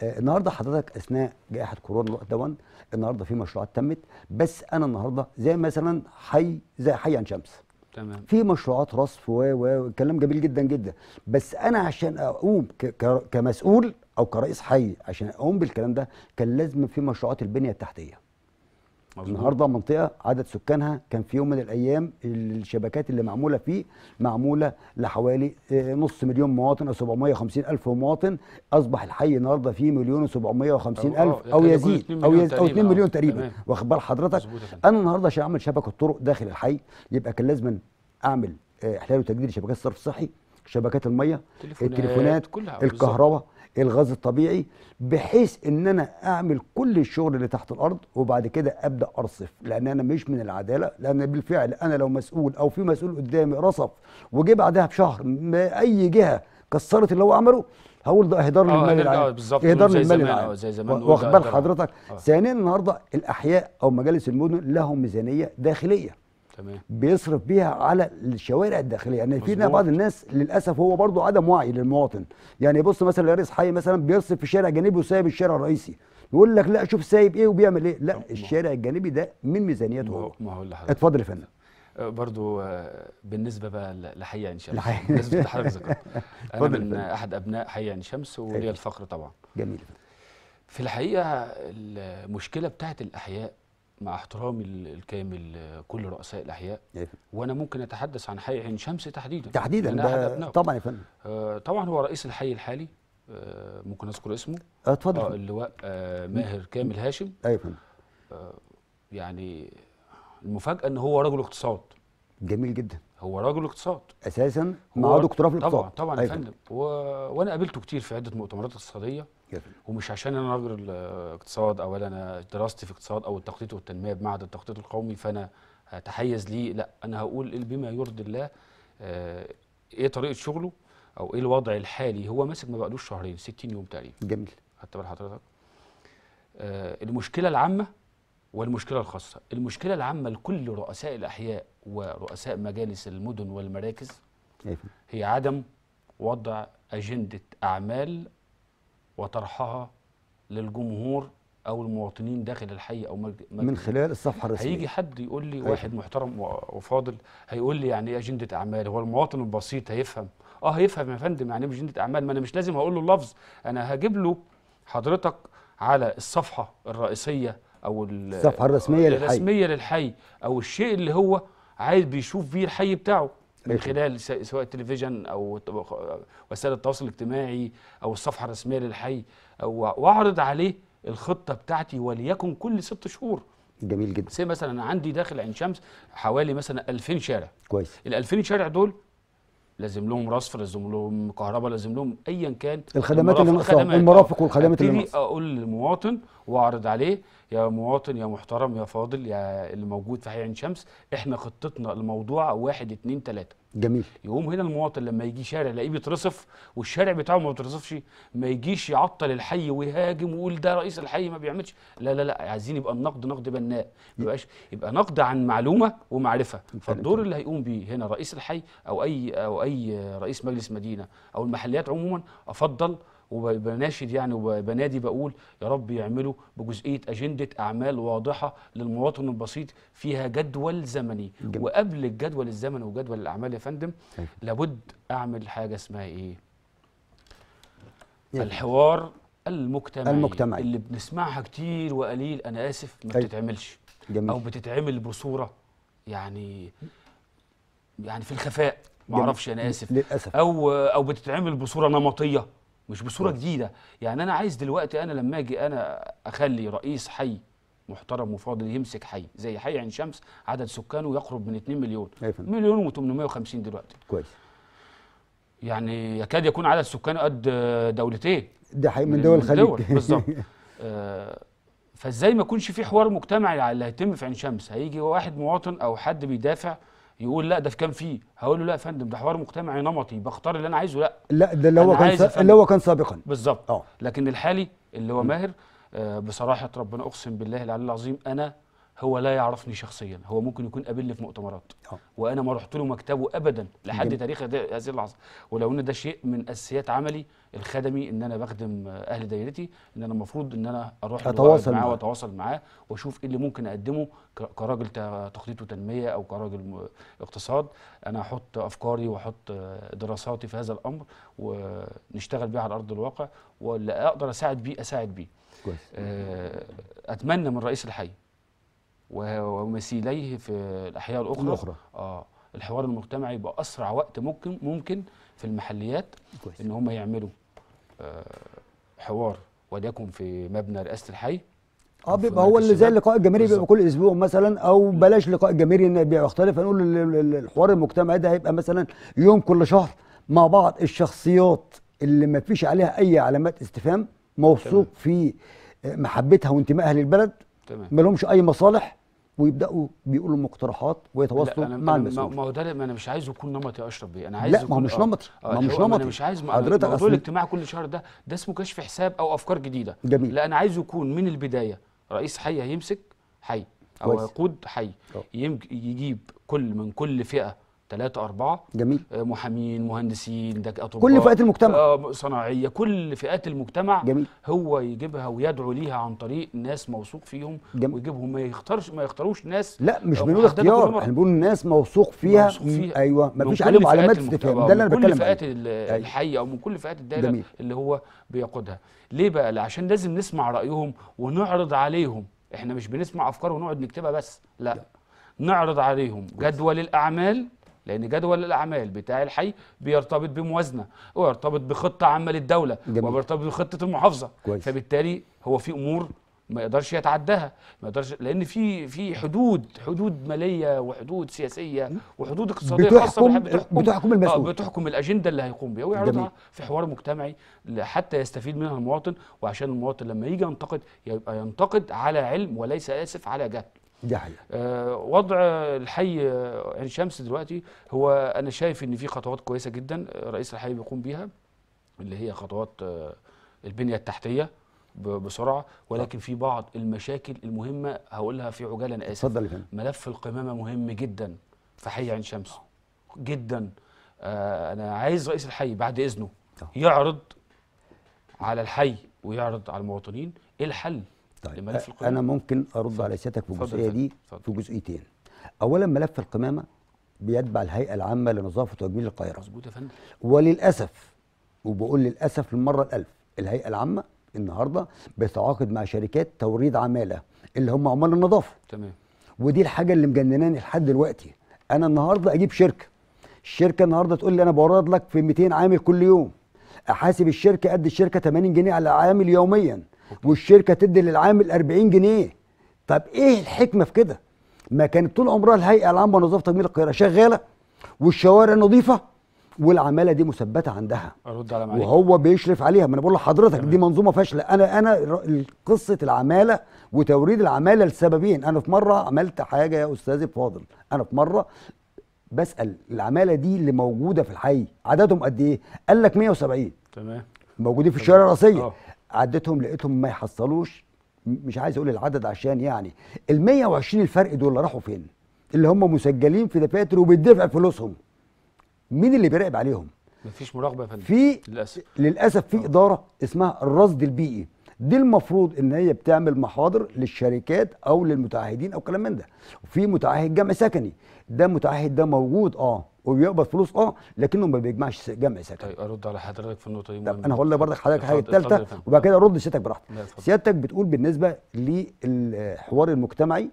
آه النهارده حضرتك اثناء جائحه كورونا الوقت دون النهارده في مشروعات تمت بس انا النهارده زي مثلا حي زي حي عين شمس تمام في مشروعات رصف و و كلام جميل جدا جدا بس انا عشان اقوم كمسؤول او كرئيس حي عشان اقوم بالكلام ده كان لازم في مشروعات البنيه التحتيه مزبوط. النهارده منطقه عدد سكانها كان في يوم من الايام الشبكات اللي معموله فيه معموله لحوالي آه، نص مليون مواطن او 750 الف مواطن اصبح الحي النهارده فيه مليون و750 الف آه، آه، يعني او يزيد او يزيد او 2 مليون تقريبا واخد بال حضرتك انا النهارده عشان اعمل شبكه طرق داخل الحي يبقى كان لازم اعمل احلال وتجديد شبكات الصرف الصحي شبكات الميه التليفونات الكهرباء الغاز الطبيعي بحيث ان انا اعمل كل الشغل اللي تحت الارض وبعد كده ابدا ارصف لان انا مش من العداله لان بالفعل انا لو مسؤول او في مسؤول قدامي رصف وجه بعدها بشهر ما اي جهه كسرت اللي هو عمله هقول ده اهدار آه، للمال آه، العام اهدار للمال العام آه، زي زمان واخد بال حضرتك ثانيا النهارده الاحياء او مجالس المدن لهم ميزانيه داخليه تمام بيصرف بيها على الشوارع الداخليه يعني فينا بعض الناس للاسف هو برضه عدم وعي للمواطن يعني بص مثلا رئيس حي مثلا بيصرف في الشارع الجانبي وسايب الشارع الرئيسي يقول لك لا شوف سايب ايه وبيعمل ايه لا الشارع الجانبي ده من ميزانيته هو ما هو اللي اتفضل يا فندم آه، برضو آه، بالنسبه بقى لحي عين شمس بالنسبه لحضرتك ذكرت انا من احد ابناء حي عين شمس وليا الفقر طبعا جميل في الحقيقه المشكله بتاعت الاحياء مع احترامي الكامل كل رؤساء الاحياء وانا ممكن اتحدث عن حي عين شمس تحديدا تحديدا طبعا يا فندم آه طبعا هو رئيس الحي الحالي آه ممكن اذكر اسمه آه، اتفضل آه اللواء آه ماهر كامل هاشم ايوه فندم آه يعني المفاجاه ان هو رجل اقتصاد جميل جدا هو راجل اقتصاد اساسا معاه دكتوراه في الاقتصاد طبعا طبعا يا أيوة. فندم و... وانا قابلته كتير في عده مؤتمرات اقتصاديه ومش عشان انا راجل اقتصاد او انا دراستي في اقتصاد او التخطيط والتنميه بمعهد التخطيط القومي فانا هتحيز ليه لا انا هقول إيه بما يرضي الله آه، ايه طريقه شغله او ايه الوضع الحالي هو ماسك ما بقالوش شهرين 60 يوم تقريبا جميل خدت بال حضرتك آه، المشكله العامه والمشكلة الخاصة المشكلة العامة لكل رؤساء الأحياء ورؤساء مجالس المدن والمراكز هي عدم وضع أجندة أعمال وطرحها للجمهور أو المواطنين داخل الحي أو مجد من خلال الصفحة الرسمية هيجي حد يقول لي طيب. واحد محترم وفاضل هيقول لي يعني إيه أجندة أعمال هو المواطن البسيط هيفهم أه هيفهم يا فندم يعني إيه أجندة أعمال ما أنا مش لازم هقول له اللفظ أنا هجيب له حضرتك على الصفحة الرئيسية او الصفحه الرسميه للحي الرسميه للحي او الشيء اللي هو عايز بيشوف فيه الحي بتاعه من خلال سواء التلفزيون او وسائل التواصل الاجتماعي او الصفحه الرسميه للحي او واعرض عليه الخطه بتاعتي وليكن كل ست شهور جميل جدا سي مثلا عندي داخل عين شمس حوالي مثلا 2000 شارع كويس ال 2000 شارع دول لازم لهم رصف لازم لهم كهرباء لازم لهم ايا كان الخدمات المرافق اللي ناقصاها المرافق والخدمات اللي ناقصاها اقول للمواطن واعرض عليه يا مواطن يا محترم يا فاضل يا اللي موجود في حي عين شمس احنا خطتنا الموضوع واحد اتنين تلاته جميل يقوم هنا المواطن لما يجي شارع يلاقيه بيترصف والشارع بتاعه ما بيترصفش ما يجيش يعطل الحي ويهاجم ويقول ده رئيس الحي ما بيعملش لا لا لا عايزين يبقى النقد نقد بناء ما يبقاش يبقى نقد عن معلومه ومعرفه فالدور اللي هيقوم بيه هنا رئيس الحي او اي او اي رئيس مجلس مدينه او المحليات عموما افضل وبناشد يعني وبنادي بقول يا رب يعملوا بجزئيه اجنده اعمال واضحه للمواطن البسيط فيها جدول زمني جميل. وقبل الجدول الزمني وجدول الاعمال يا فندم أيوة. لابد اعمل حاجه اسمها ايه؟ يعني. الحوار المجتمعي, المجتمعي اللي بنسمعها كتير وقليل انا اسف ما أيوة. بتتعملش جميل. او بتتعمل بصوره يعني يعني في الخفاء ما اعرفش انا اسف للاسف او او بتتعمل بصوره نمطيه مش بصوره جديده يعني انا عايز دلوقتي انا لما اجي انا اخلي رئيس حي محترم وفاضل يمسك حي زي حي عين شمس عدد سكانه يقرب من 2 مليون مليون و850 دلوقتي كويس يعني يكاد يكون عدد سكانه قد دولتين ده حقيقي من دول الخليج بالظبط آه فازاي ما يكونش في حوار مجتمعي على اللي هيتم في عين شمس هيجي واحد مواطن او حد بيدافع يقول لا ده في كان فيه هقول له لا يا فندم ده حوار مجتمعي نمطي بختار اللي انا عايزه لا لا ده اللي هو كان اللي هو كان سابقا بالظبط آه. لكن الحالي اللي هو ماهر آه بصراحه ربنا اقسم بالله العلي العظيم انا هو لا يعرفني شخصيا هو ممكن يكون قابلني في مؤتمرات آه. وانا ما رحت له مكتبه ابدا لحد تاريخ هذه اللحظه ولو ان ده شيء من اساسيات عملي الخدمي ان انا بخدم اهل دايرتي ان انا المفروض ان انا اروح اتواصل معاه واتواصل معاه واشوف ايه اللي ممكن اقدمه كراجل تخطيط وتنميه او كراجل اقتصاد انا احط افكاري واحط دراساتي في هذا الامر ونشتغل بيه على ارض الواقع واللي اقدر اساعد بيه اساعد بيه كويس. آه، اتمنى من رئيس الحي ومثيليه في الاحياء الاخرى الاخرى اه الحوار المجتمعي باسرع وقت ممكن ممكن في المحليات كويس. ان هم يعملوا آه حوار وليكن في مبنى رئاسه الحي اه بيبقى هو اللي زي اللقاء الجماهيري بيبقى كل اسبوع مثلا او بلاش لقاء جماهيري بيختلف هنقول الحوار المجتمعي ده هيبقى مثلا يوم كل شهر مع بعض الشخصيات اللي ما فيش عليها اي علامات استفهام موثوق في محبتها وانتمائها للبلد ما لهمش اي مصالح ويبداوا بيقولوا مقترحات ويتواصلوا مع المسؤول ما هو ده ما انا مش عايزه يكون نمط يا اشرف بيه انا عايز لا ما هو مش آه، نمط ما هو آه، مش نمط انا مش عايز حضرتك موضوع الاجتماع كل شهر ده ده اسمه كشف حساب او افكار جديده جميل لا انا عايزه يكون من البدايه رئيس حي هيمسك حي او يقود حي يجيب كل من كل فئه ثلاثة أربعة جميل آه، محامين مهندسين دك أطباء كل فئات المجتمع آه، صناعية كل فئات المجتمع جميل هو يجيبها ويدعو ليها عن طريق ناس موثوق فيهم جميل ويجيبهم ما يختارش ما يختاروش ناس لا مش آه، بنقول اختيار احنا بنقول ناس موثوق فيها, موثوق فيها ايوه ما فيش عليهم علامات استفهام ده اللي انا بتكلم من كل فئات الحي او من كل فئات الدائره جميل. اللي هو بيقودها ليه بقى عشان لازم نسمع رايهم ونعرض عليهم احنا مش بنسمع افكار ونقعد نكتبها بس لا جميل. نعرض عليهم جدول الاعمال لان جدول الاعمال بتاع الحي بيرتبط بموازنه ويرتبط بخطه عامه للدوله جميل. وبيرتبط بخطه المحافظه كويس. فبالتالي هو في امور ما يقدرش يتعداها ما يقدرش لان في في حدود حدود ماليه وحدود سياسيه وحدود اقتصاديه بتحكم خاصه بتحكم, بتحكم المسؤول آه، بتحكم الاجنده اللي هيقوم بيها ويعرضها في حوار مجتمعي حتى يستفيد منها المواطن وعشان المواطن لما يجي ينتقد يبقى ينتقد على علم وليس اسف على جهل دي حقيقة. آه وضع الحي آه، عين شمس دلوقتي هو انا شايف ان في خطوات كويسه جدا آه، رئيس الحي بيقوم بيها اللي هي خطوات آه البنيه التحتيه بسرعه ولكن في بعض المشاكل المهمه هقولها في عجاله انا اسف اتفضل ملف القمامه مهم جدا في حي عين شمس جدا آه انا عايز رئيس الحي بعد اذنه يعرض على الحي ويعرض على المواطنين ايه الحل طيب ملف القمامه انا ممكن ارد فضل. على سيادتك في الجزئيه دي فضل. في جزئيتين اولا ملف القمامه بيتبع الهيئه العامه لنظافه وتجميل القاهره مظبوط يا فندم وللاسف وبقول للاسف للمره الالف الهيئه العامه النهارده بتتعاقد مع شركات توريد عماله اللي هم عمال النظافه تمام ودي الحاجه اللي مجنناني لحد دلوقتي انا النهارده اجيب شركه الشركه النهارده تقول لي انا بورد لك في 200 عامل كل يوم احاسب الشركه قد الشركه 80 جنيه على عامل يوميا والشركه تدي للعامل 40 جنيه طب ايه الحكمه في كده ما كانت طول عمرها الهيئه العامه لنظافه تجميل القاهره شغاله والشوارع نظيفه والعماله دي مثبته عندها ارد على معاك وهو بيشرف عليها ما انا بقول لحضرتك دي منظومه فاشله انا انا قصه العماله وتوريد العماله لسببين انا في مره عملت حاجه يا استاذي فاضل انا في مره بسال العماله دي اللي موجوده في الحي عددهم قد ايه قال لك 170 تمام موجودين في الشوارع الرئيسيه آه. عدتهم لقيتهم ما يحصلوش مش عايز اقول العدد عشان يعني ال 120 الفرق دول راحوا فين؟ اللي هم مسجلين في دفاتر وبتدفع فلوسهم مين اللي بيراقب عليهم؟ مفيش مراقبه يا فندم في للاسف للاسف في آه. اداره اسمها الرصد البيئي دي المفروض ان هي بتعمل محاضر للشركات او للمتعهدين او كلام من ده وفي متعهد جمع سكني ده متعهد ده موجود اه وبيقبض فلوس اه لكنه ما بيجمعش جمع سكن طيب ارد على حضرتك في النقطه دي طيب انا هقول لك برضك حضرتك الحاجه الثالثه وبعد كده ارد سيادتك براحتك سيادتك بتقول بالنسبه للحوار المجتمعي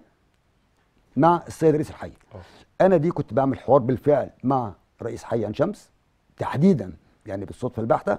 مع السيد رئيس الحي انا دي كنت بعمل حوار بالفعل مع رئيس حي عين شمس تحديدا يعني بالصدفه البحته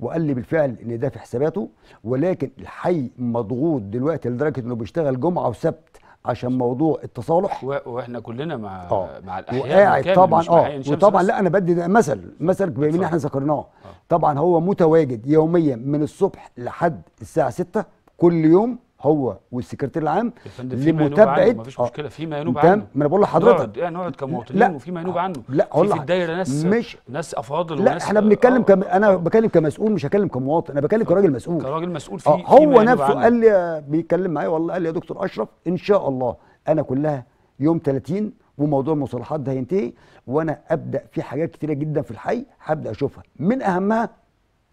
وقال لي بالفعل ان ده في حساباته ولكن الحي مضغوط دلوقتي لدرجه انه بيشتغل جمعه وسبت عشان موضوع التصالح و... واحنا كلنا مع أوه. مع الاحياء وقاعد طبعا اه وطبعا لا انا بدي مثل مثل بما احنا ذكرناه آه. طبعا هو متواجد يوميا من الصبح لحد الساعه 6 كل يوم هو والسكرتير العام لمتابعه ما فيش آه. مشكله في ما ينوب عنه ما انا بقول لحضرتك نقعد يعني نقعد كمواطنين وفي ما ينوب عنه لا في, في الدايره ناس مش ناس افاضل لا وناس احنا بنتكلم آه. كم انا بكلم كمسؤول مش هكلم كمواطن انا بكلم كراجل مسؤول كراجل مسؤول في آه، هو نفسه عنه. قال لي بيتكلم معايا والله قال لي يا دكتور اشرف ان شاء الله انا كلها يوم 30 وموضوع المصالحات ده هينتهي وانا ابدا في حاجات كتيره جدا في الحي هبدا اشوفها من اهمها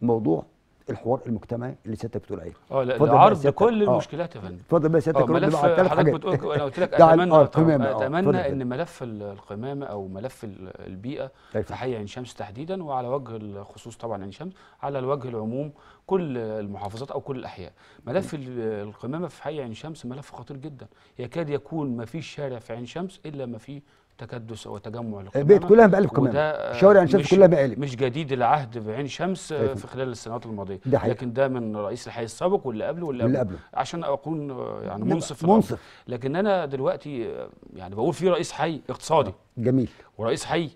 موضوع الحوار المجتمعي اللي سيادتك بتقول عليه اه لا عرض كل آه. المشكلات يا فندم اتفضل بقى سيادتك رد آه، حضرتك بتقول انا قلت لك اتمنى آه القمامة آه،, آه اتمنى آه ان ملف القمامه او ملف البيئه في حي عين شمس تحديدا وعلى وجه الخصوص طبعا عين شمس على الوجه العموم كل المحافظات او كل الاحياء ملف القمامه في حي عين شمس ملف خطير جدا يكاد يكون ما فيش شارع في عين شمس الا ما فيه تكدس وتجمع القمامة بقت كلها بقلب قمامة شوارع عين شمس كلها بقلب مش جديد العهد بعين شمس آه، طيب. في خلال السنوات الماضية ده لكن ده من رئيس الحي السابق واللي قبله واللي, اللي قبله عشان أكون آه، يعني منصف منصف لكن أنا دلوقتي آه، يعني بقول في رئيس حي اقتصادي جميل ورئيس حي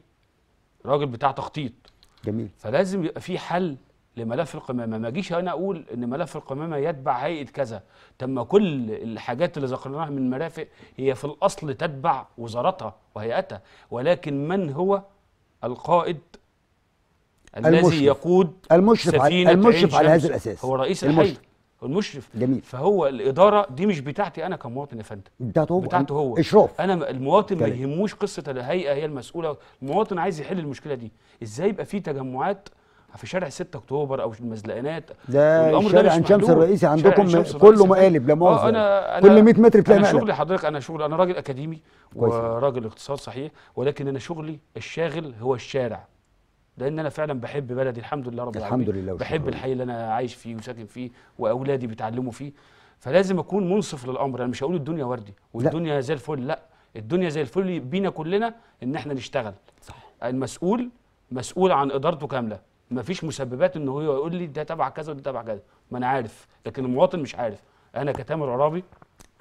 راجل بتاع تخطيط جميل فلازم يبقى في حل لملف القمامه ما اجيش انا اقول ان ملف القمامه يتبع هيئه كذا طب ما كل الحاجات اللي ذكرناها من المرافق هي في الاصل تتبع وزارتها وهيئتها ولكن من هو القائد المشرف. الذي يقود المشرف سفينة على المشرف على هذا الاساس هو رئيس الحي المشرف. جميل فهو الاداره دي مش بتاعتي انا كمواطن يا فندم بتاعته هو بتاعته هو اشراف انا المواطن جميل. ما يهموش قصه الهيئه هي المسؤوله المواطن عايز يحل المشكله دي ازاي يبقى في تجمعات في شارع 6 اكتوبر او المزلقانات ده الشارع عن شمس الرئيسي عندكم كله مقالب لا مؤاخذه آه أنا, كل 100 متر تلاقي مقالب انا شغلي حضرتك انا شغل انا راجل اكاديمي وراجل اقتصاد صحيح ولكن انا شغلي الشاغل هو الشارع لان انا فعلا بحب بلدي الحمد لله رب العالمين الحمد لله بحب الحي اللي انا عايش فيه وساكن فيه واولادي بيتعلموا فيه فلازم اكون منصف للامر انا مش هقول الدنيا وردي والدنيا زي الفل لا الدنيا زي الفل بينا كلنا ان احنا نشتغل صح المسؤول مسؤول عن ادارته كامله مفيش مسببات ان هو يقول لي ده تبع كذا وده تبع كذا ما انا عارف لكن المواطن مش عارف انا كتامر عرابي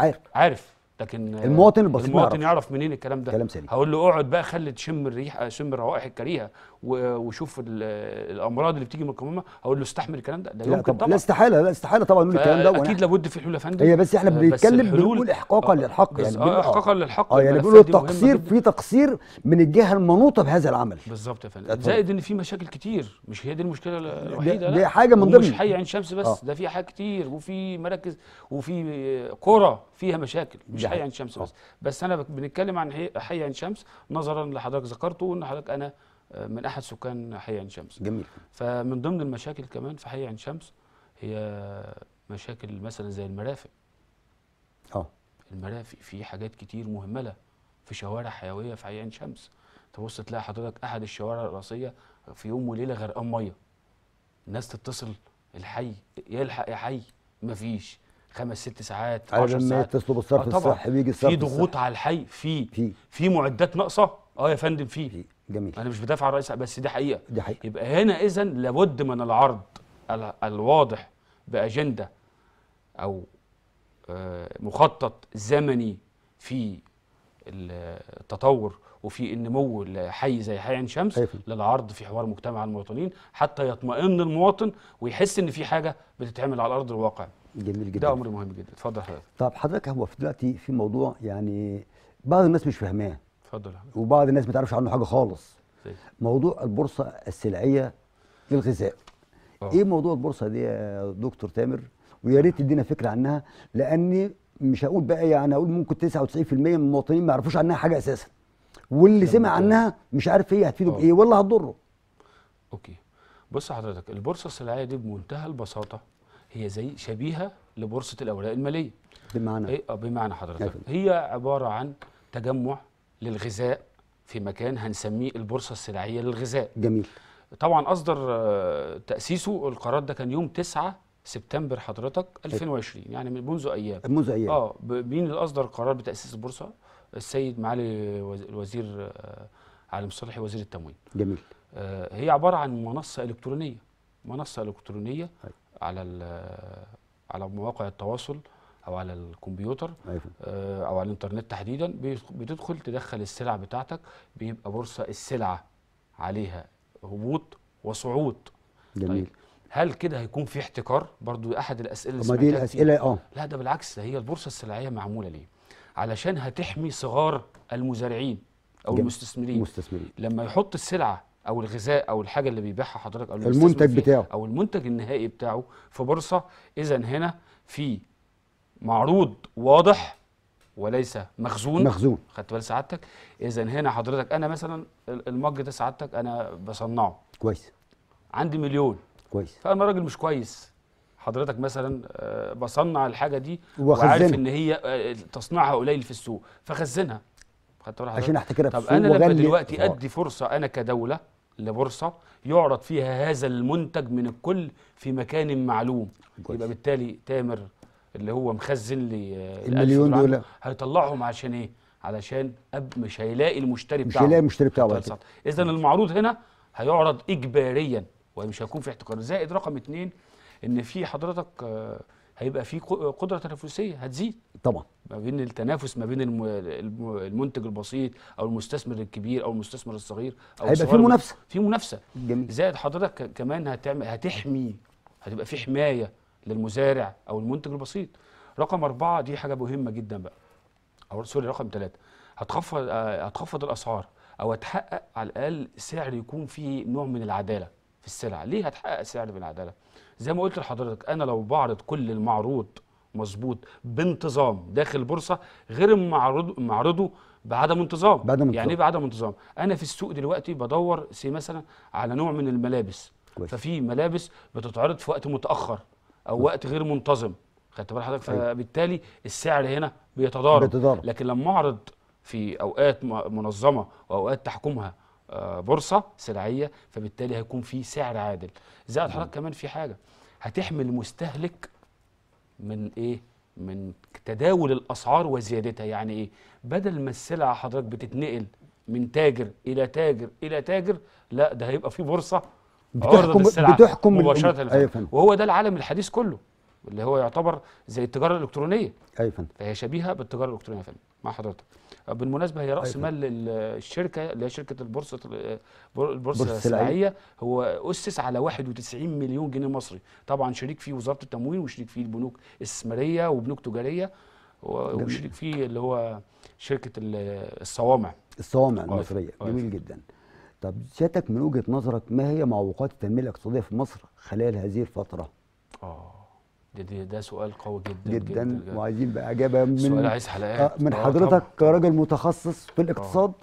عارف عارف لكن المواطن البسيط المواطن يعرف منين الكلام ده كلام سليم هقول له اقعد بقى خلي تشم الريحه شم الروائح الكريهه وشوف الامراض اللي بتيجي من القمامه هقول له استحمل الكلام ده ده لا يمكن طبعا لا استحاله لا استحاله طبعا نقول الكلام ده اكيد لابد في حلول يا فندم هي بس احنا بنتكلم بنقول احقاقا آه، للحق يعني اه احقاقا للحق اه يعني بنقول التقصير في تقصير من الجهه المنوطه بهذا العمل بالظبط يا فندم زائد ان في مشاكل كتير مش هي دي المشكله الوحيده دي حاجه من ضمن مش حي عين شمس بس آه. ده في حاجات كتير وفي مراكز وفي قرى فيها مشاكل مش حي عين شمس آه. بس بس انا بنتكلم عن حي عين شمس نظرا لحضرتك ذكرته ان حضرتك انا من احد سكان حي عين شمس جميل فمن ضمن المشاكل كمان في حي عين شمس هي مشاكل مثلا زي المرافق اه المرافق في حاجات كتير مهمله في شوارع حيويه في حي عين شمس تبص تلاقي حضرتك احد الشوارع الرئيسيه في يوم وليله غرقان ميه الناس تتصل الحي يلحق يا حي مفيش خمس ست ساعات 10 ساعات لما يتصلوا بالصرف الصح آه بيجي الصرف في ضغوط على الحي في, في معدات ناقصه اه يا فندم في جميل انا مش بدافع عن الرئيس بس دي حقيقه دي حقيقه يبقى هنا اذا لابد من العرض الواضح باجنده او آه، مخطط زمني في التطور وفي النمو الحي زي حي عين شمس أيفل. أيوة. للعرض في حوار مجتمع المواطنين حتى يطمئن المواطن ويحس ان في حاجه بتتعمل على ارض الواقع جميل جدا ده امر مهم جدا اتفضل حضرتك طب حضرتك هو في دلوقتي في موضوع يعني بعض الناس مش فاهماه اتفضل وبعض الناس ما تعرفش عنه حاجه خالص زي. موضوع البورصه السلعيه للغذاء أوه. ايه موضوع البورصه دي يا دكتور تامر ويا ريت تدينا فكره عنها لاني مش هقول بقى يعني اقول ممكن 99% من المواطنين ما يعرفوش عنها حاجه اساسا واللي سمع عنها مش عارف هي هتفيده اه. بايه ولا هتضره اوكي بص حضرتك البورصه السلعيه دي بمنتهى البساطه هي زي شبيهه لبورصه الاوراق الماليه بمعنى ايه آه، بمعنى حضرتك هي عباره عن تجمع للغذاء في مكان هنسميه البورصه السلعيه للغذاء جميل طبعا اصدر آه، تاسيسه القرار ده كان يوم 9 سبتمبر حضرتك 2020 يعني من منذ ايام منذ ايام اه مين اللي اصدر قرار بتاسيس البورصه السيد معالي الوزير آه، علي مصطلحي وزير التموين جميل آه هي عباره عن منصه الكترونيه منصه الكترونيه طيب. على آه، على مواقع التواصل او على الكمبيوتر أيوة. آه، او على الانترنت تحديدا بتدخل تدخل السلع بتاعتك بيبقى بورصه السلعه عليها هبوط وصعود طيب، جميل طيب هل كده هيكون في احتكار برضو احد الاسئله اللي دي الاسئله اه لا ده بالعكس ده هي البورصه السلعيه معموله ليه علشان هتحمي صغار المزارعين او المستثمرين المستثمرين لما يحط السلعه او الغذاء او الحاجه اللي بيبيعها حضرتك او المنتج بتاعه او المنتج النهائي بتاعه في بورصه اذا هنا في معروض واضح وليس مخزون مخزون خدت بال سعادتك اذا هنا حضرتك انا مثلا المج ده سعادتك انا بصنعه كويس عندي مليون كويس فانا راجل مش كويس حضرتك مثلا آه، بصنع الحاجه دي وعارف ان هي آه، تصنيعها قليل في السوق فخزنها خدت بال عشان احتكرها في السوق طب انا لما دلوقتي اه. ادي فرصه انا كدوله لبورصه يعرض فيها هذا المنتج من الكل في مكان معلوم كويس. يبقى بالتالي تامر اللي هو مخزن لي آه، المليون دولار هيطلعهم عشان ايه؟ علشان أب مش هيلاقي المشتري بتاعه مش هيلاقي المشتري بتاعه اذا المعروض هنا هيعرض اجباريا ومش هيكون في احتكار زائد رقم اثنين ان في حضرتك آه، هيبقى في قدره تنافسيه هتزيد طبعا ما بين التنافس ما بين المنتج البسيط او المستثمر الكبير او المستثمر الصغير او هيبقى في منافسه في منافسه جميل زائد حضرتك كمان هتعمل هتحمي هتبقى في حمايه للمزارع او المنتج البسيط رقم أربعة دي حاجه مهمه جدا بقى او سوري رقم ثلاثة هتخفض آه، هتخفض الاسعار او هتحقق على الاقل سعر يكون فيه نوع من العداله في السلع ليه هتحقق سعر من العداله زي ما قلت لحضرتك انا لو بعرض كل المعروض مظبوط بانتظام داخل البورصه غير المعرض معرضه بعدم انتظام بعدم يعني ايه بعدم انتظام انا في السوق دلوقتي بدور سي مثلا على نوع من الملابس كويس. ففي ملابس بتتعرض في وقت متاخر او وقت غير منتظم خدت بال حضرتك أيوه. فبالتالي السعر هنا بيتضارب بيتضارب لكن لما اعرض في اوقات منظمه واوقات تحكمها آه، بورصه سلعيه فبالتالي هيكون في سعر عادل زائد حضرتك كمان في حاجه هتحمي المستهلك من ايه من تداول الاسعار وزيادتها يعني ايه بدل ما السلعه حضرتك بتتنقل من تاجر الى تاجر الى تاجر لا ده هيبقى في بورصه بتحكم بتحكم مباشره الفن. أيوة وهو ده العالم الحديث كله اللي هو يعتبر زي التجاره الالكترونيه ايوه فهي شبيهه بالتجاره الالكترونيه يا فندم مع حضرتك آه، بالمناسبه هي راس أيوة مال الشركه اللي هي شركه البورصه آه، البورصه السلعيه هو اسس على 91 مليون جنيه مصري طبعا شريك فيه وزاره التموين وشريك فيه البنوك الاستثماريه وبنوك تجاريه وشريك فيه اللي هو شركه الصوامع الصوامع المصريه جميل جدا طب سيادتك من وجهه نظرك ما هي معوقات التنميه الاقتصاديه في مصر خلال هذه الفتره؟ اه ده, ده, سؤال قوي جدا جدا, جداً وعايزين بقى اجابه من سؤال عايز حلقات آه، من آه، حضرتك كراجل متخصص في الاقتصاد أوه.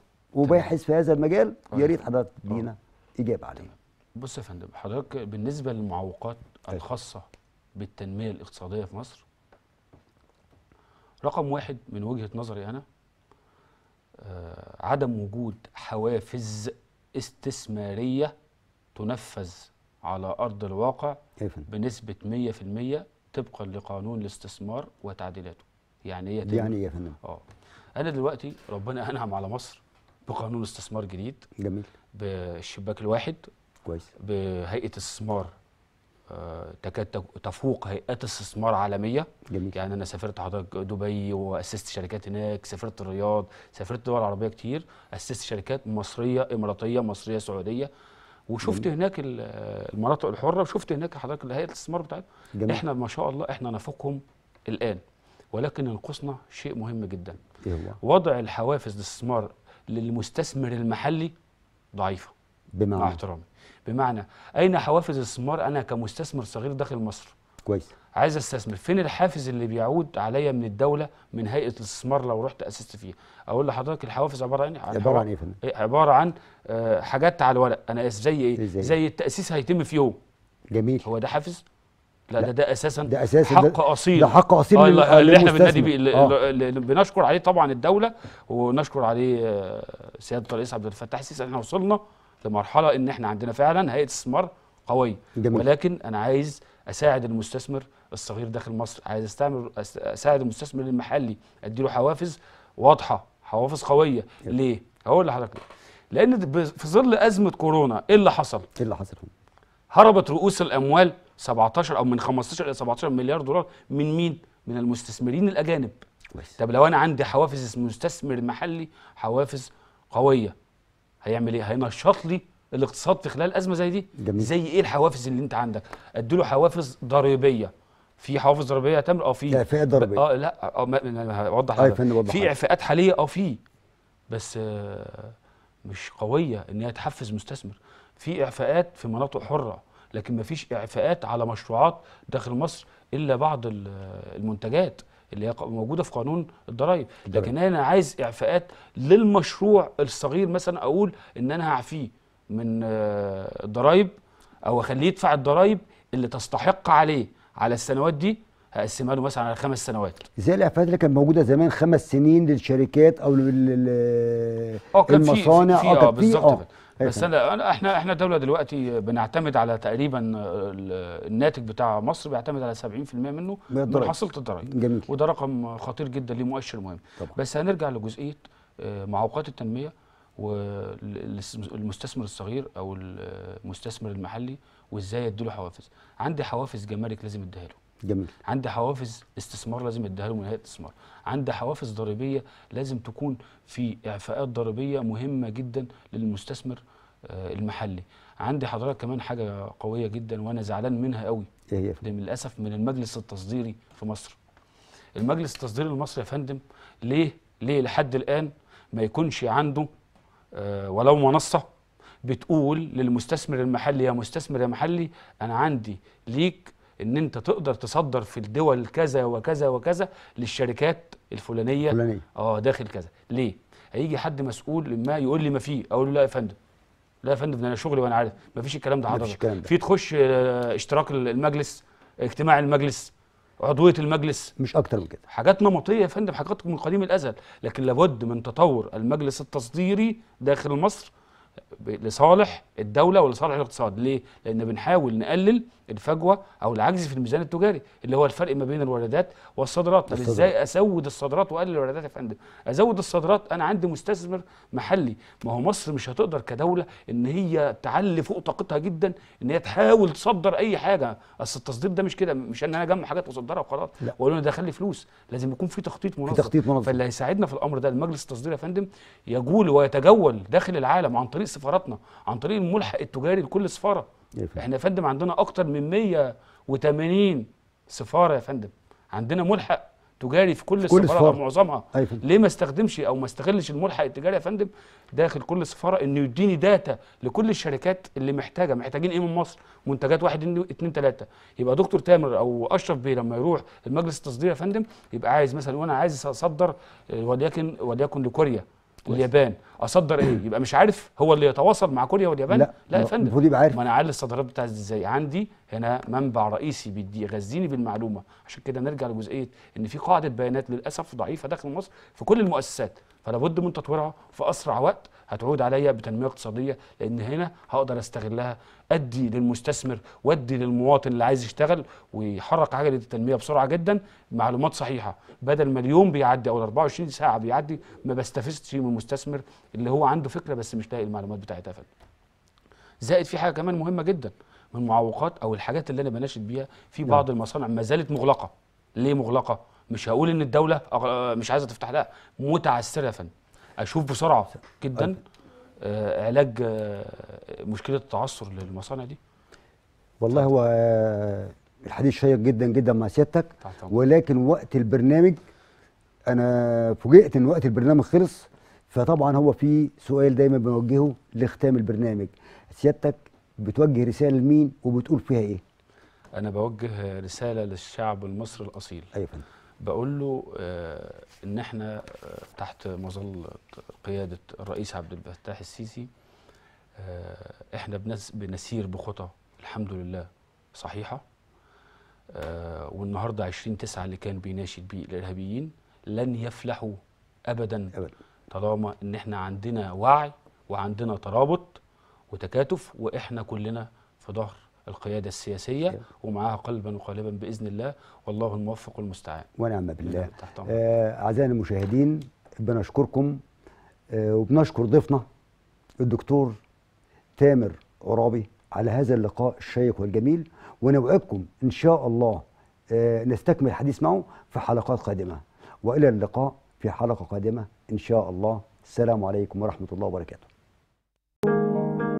وباحث في هذا المجال يا ريت حضرتك آه. تدينا اجابه عليه. بص يا فندم حضرتك بالنسبه للمعوقات الخاصه بالتنميه الاقتصاديه في مصر رقم واحد من وجهه نظري انا آه عدم وجود حوافز استثمارية تنفذ على أرض الواقع بنسبة 100% طبقا لقانون الاستثمار وتعديلاته يعني هي إيه يعني ايه يا فندم اه انا دلوقتي ربنا انعم على مصر بقانون استثمار جديد جميل بالشباك الواحد كويس بهيئه استثمار آه، تكاد تفوق هيئات استثمار عالميه جميل. يعني انا سافرت حضرتك دبي واسست شركات هناك سافرت الرياض سافرت دول عربيه كتير اسست شركات مصريه اماراتيه مصريه سعوديه وشفت جميل. هناك المناطق الحره وشفت هناك حضرتك هيئه الاستثمار جميل. احنا ما شاء الله احنا نفوقهم الان ولكن ينقصنا شيء مهم جدا إيه وضع الحوافز للاستثمار للمستثمر المحلي ضعيفه بمعنى مع احترامي بمعنى اين حوافز الاستثمار انا كمستثمر صغير داخل مصر كويس عايز استثمر فين الحافز اللي بيعود عليا من الدوله من هيئه الاستثمار لو رحت اسست فيها اقول لحضرتك الحوافز عباره عن عباره عن إيه, ايه عباره عن آه، حاجات على الورق انا زي ايه زي, إيه؟ زي التاسيس هيتم في يوم جميل هو ده حافز لا, لا ده ده اساسا ده اساسا حق ده اصيل ده حق اصيل آه اللي, احنا بنادي بيه آه. بنشكر عليه طبعا الدوله ونشكر عليه آه، سياده الرئيس عبد الفتاح السيسي احنا وصلنا لمرحله ان احنا عندنا فعلا هيئه استثمار قويه جميل. ولكن انا عايز اساعد المستثمر الصغير داخل مصر عايز استعمل اساعد المستثمر المحلي ادي له حوافز واضحه حوافز قويه جميل. ليه هقول لحضرتك لان في ظل ازمه كورونا ايه اللي حصل ايه اللي حصل هربت رؤوس الاموال 17 او من 15 الى 17 مليار دولار من مين من المستثمرين الاجانب كويس طب لو انا عندي حوافز مستثمر محلي حوافز قويه هيعمل ايه هينشط لي الاقتصاد في خلال ازمه زي دي جميل. زي ايه الحوافز اللي انت عندك ادي له حوافز ضريبيه في حوافز ضريبيه يا تامر اه في اعفاءات ضريبيه اه لا اوضح هوضح آه في اعفاءات حاليه اه في بس آه مش قويه ان هي تحفز مستثمر في اعفاءات في مناطق حره لكن ما فيش اعفاءات على مشروعات داخل مصر الا بعض آه، المنتجات اللي هي موجوده في قانون الضرائب لكن انا عايز اعفاءات للمشروع الصغير مثلا اقول ان انا هعفيه من آه، الضرائب او اخليه يدفع الضرائب اللي تستحق عليه على السنوات دي هقسمها له مثلا على خمس سنوات زي الاعفاءات اللي كانت موجوده زمان خمس سنين للشركات او للمصانع اه كان في آه، آه، بالظبط إيه بس انا احنا احنا دوله دلوقتي بنعتمد على تقريبا الناتج بتاع مصر بيعتمد على 70% منه من حصيله الضرايب جميل وده رقم خطير جدا ليه مؤشر مهم طبعا. بس هنرجع لجزئيه آه، معوقات التنميه والمستثمر الصغير او المستثمر المحلي وازاي يديله حوافز عندي حوافز جمارك لازم اديها له جميل عندي حوافز استثمار لازم اديها له من هيئه استثمار عندي حوافز ضريبيه لازم تكون في اعفاءات ضريبيه مهمه جدا للمستثمر آه، المحلي عندي حضرتك كمان حاجه قويه جدا وانا زعلان منها قوي ايه للاسف من المجلس التصديري في مصر المجلس التصديري المصري يا فندم ليه ليه لحد الان ما يكونش عنده آه، ولو منصه بتقول للمستثمر المحلي يا مستثمر يا محلي انا عندي ليك ان انت تقدر تصدر في الدول كذا وكذا وكذا للشركات الفلانيه فلانية. اه داخل كذا ليه هيجي حد مسؤول ما يقول لي ما في اقول له لا يا فندم لا يا فندم انا شغلي وانا عارف ما فيش الكلام ده حضرتك في تخش آه، اشتراك المجلس اجتماع المجلس عضويه المجلس مش اكتر من كده حاجات نمطيه يا فندم حاجاتكم من قديم الازل لكن لابد من تطور المجلس التصديري داخل مصر لصالح الدوله ولصالح الاقتصاد ليه لان بنحاول نقلل الفجوه او العجز في الميزان التجاري اللي هو الفرق ما بين الواردات والصادرات طب ازاي ازود الصادرات واقلل الواردات يا فندم ازود الصادرات انا عندي مستثمر محلي ما هو مصر مش هتقدر كدوله ان هي تعلي فوق طاقتها جدا ان هي تحاول تصدر اي حاجه اصل التصدير ده مش كده مش ان انا اجمع حاجات واصدرها وخلاص واقول ده دخل لي فلوس لازم يكون في تخطيط منظم في تخطيط منظم فاللي هيساعدنا في الامر ده المجلس التصدير يا فندم يجول ويتجول داخل العالم عن طريق طريق سفاراتنا عن طريق الملحق التجاري لكل سفاره إيه احنا يا فندم عندنا اكتر من 180 سفاره يا فندم عندنا ملحق تجاري في كل, في كل سفاره معظمها ليه ما استخدمش او ما استغلش الملحق التجاري يا فندم داخل كل سفاره انه يديني داتا لكل الشركات اللي محتاجه محتاجين ايه من مصر منتجات واحد اتنين تلاته يبقى دكتور تامر او اشرف بيه لما يروح المجلس التصدير يا فندم يبقى عايز مثلا وانا عايز اصدر آه، وليكن وليكن لكوريا اليابان اصدر ايه يبقى مش عارف هو اللي يتواصل مع كوريا واليابان لا لا يا فندم المفروض يبقى عارف ما انا عارف الصادرات بتاعتي ازاي عندي هنا منبع رئيسي بيدي غذيني بالمعلومه عشان كده نرجع لجزئيه ان في قاعده بيانات للاسف ضعيفه داخل مصر في كل المؤسسات فلابد من تطويرها في اسرع وقت هتعود عليا بتنميه اقتصاديه لان هنا هقدر استغلها ادي للمستثمر وادي للمواطن اللي عايز يشتغل ويحرك عجله التنميه بسرعه جدا معلومات صحيحه بدل ما اليوم بيعدي او ال 24 ساعه بيعدي ما بستفزش من المستثمر اللي هو عنده فكره بس مش لاقي المعلومات بتاعتها فعلا. زائد في حاجه كمان مهمه جدا من المعوقات او الحاجات اللي انا بناشد بيها في بعض نعم. المصانع ما زالت مغلقه. ليه مغلقه؟ مش هقول ان الدوله مش عايزه تفتح لها متعسره يا فندم اشوف بسرعه جدا طيب. آه علاج آه مشكله التعثر للمصانع دي والله هو آه، الحديث شيق جدا جدا مع سيادتك ولكن وقت البرنامج انا فوجئت ان وقت البرنامج خلص فطبعا هو في سؤال دايما بنوجهه لختام البرنامج سيادتك بتوجه رساله لمين وبتقول فيها ايه انا بوجه رساله للشعب المصري الاصيل ايوه بقول له آه، ان احنا آه، تحت مظله قياده الرئيس عبد الفتاح السيسي آه، احنا بنسير بخطى الحمد لله صحيحه والنهارده 20 تسعة اللي كان بيناشد بيه الارهابيين لن يفلحوا ابدا طالما ان احنا عندنا وعي وعندنا ترابط وتكاتف واحنا كلنا في ظهر القيادة السياسية نعم. ومعها قلبا وقالبا بإذن الله والله الموفق والمستعان ونعم بالله نعم، آه أعزائنا المشاهدين بنشكركم آه وبنشكر ضيفنا الدكتور تامر عرابي على هذا اللقاء الشيق والجميل ونوعدكم إن شاء الله آه نستكمل الحديث معه في حلقات قادمة وإلى اللقاء في حلقة قادمة إن شاء الله السلام عليكم ورحمة الله وبركاته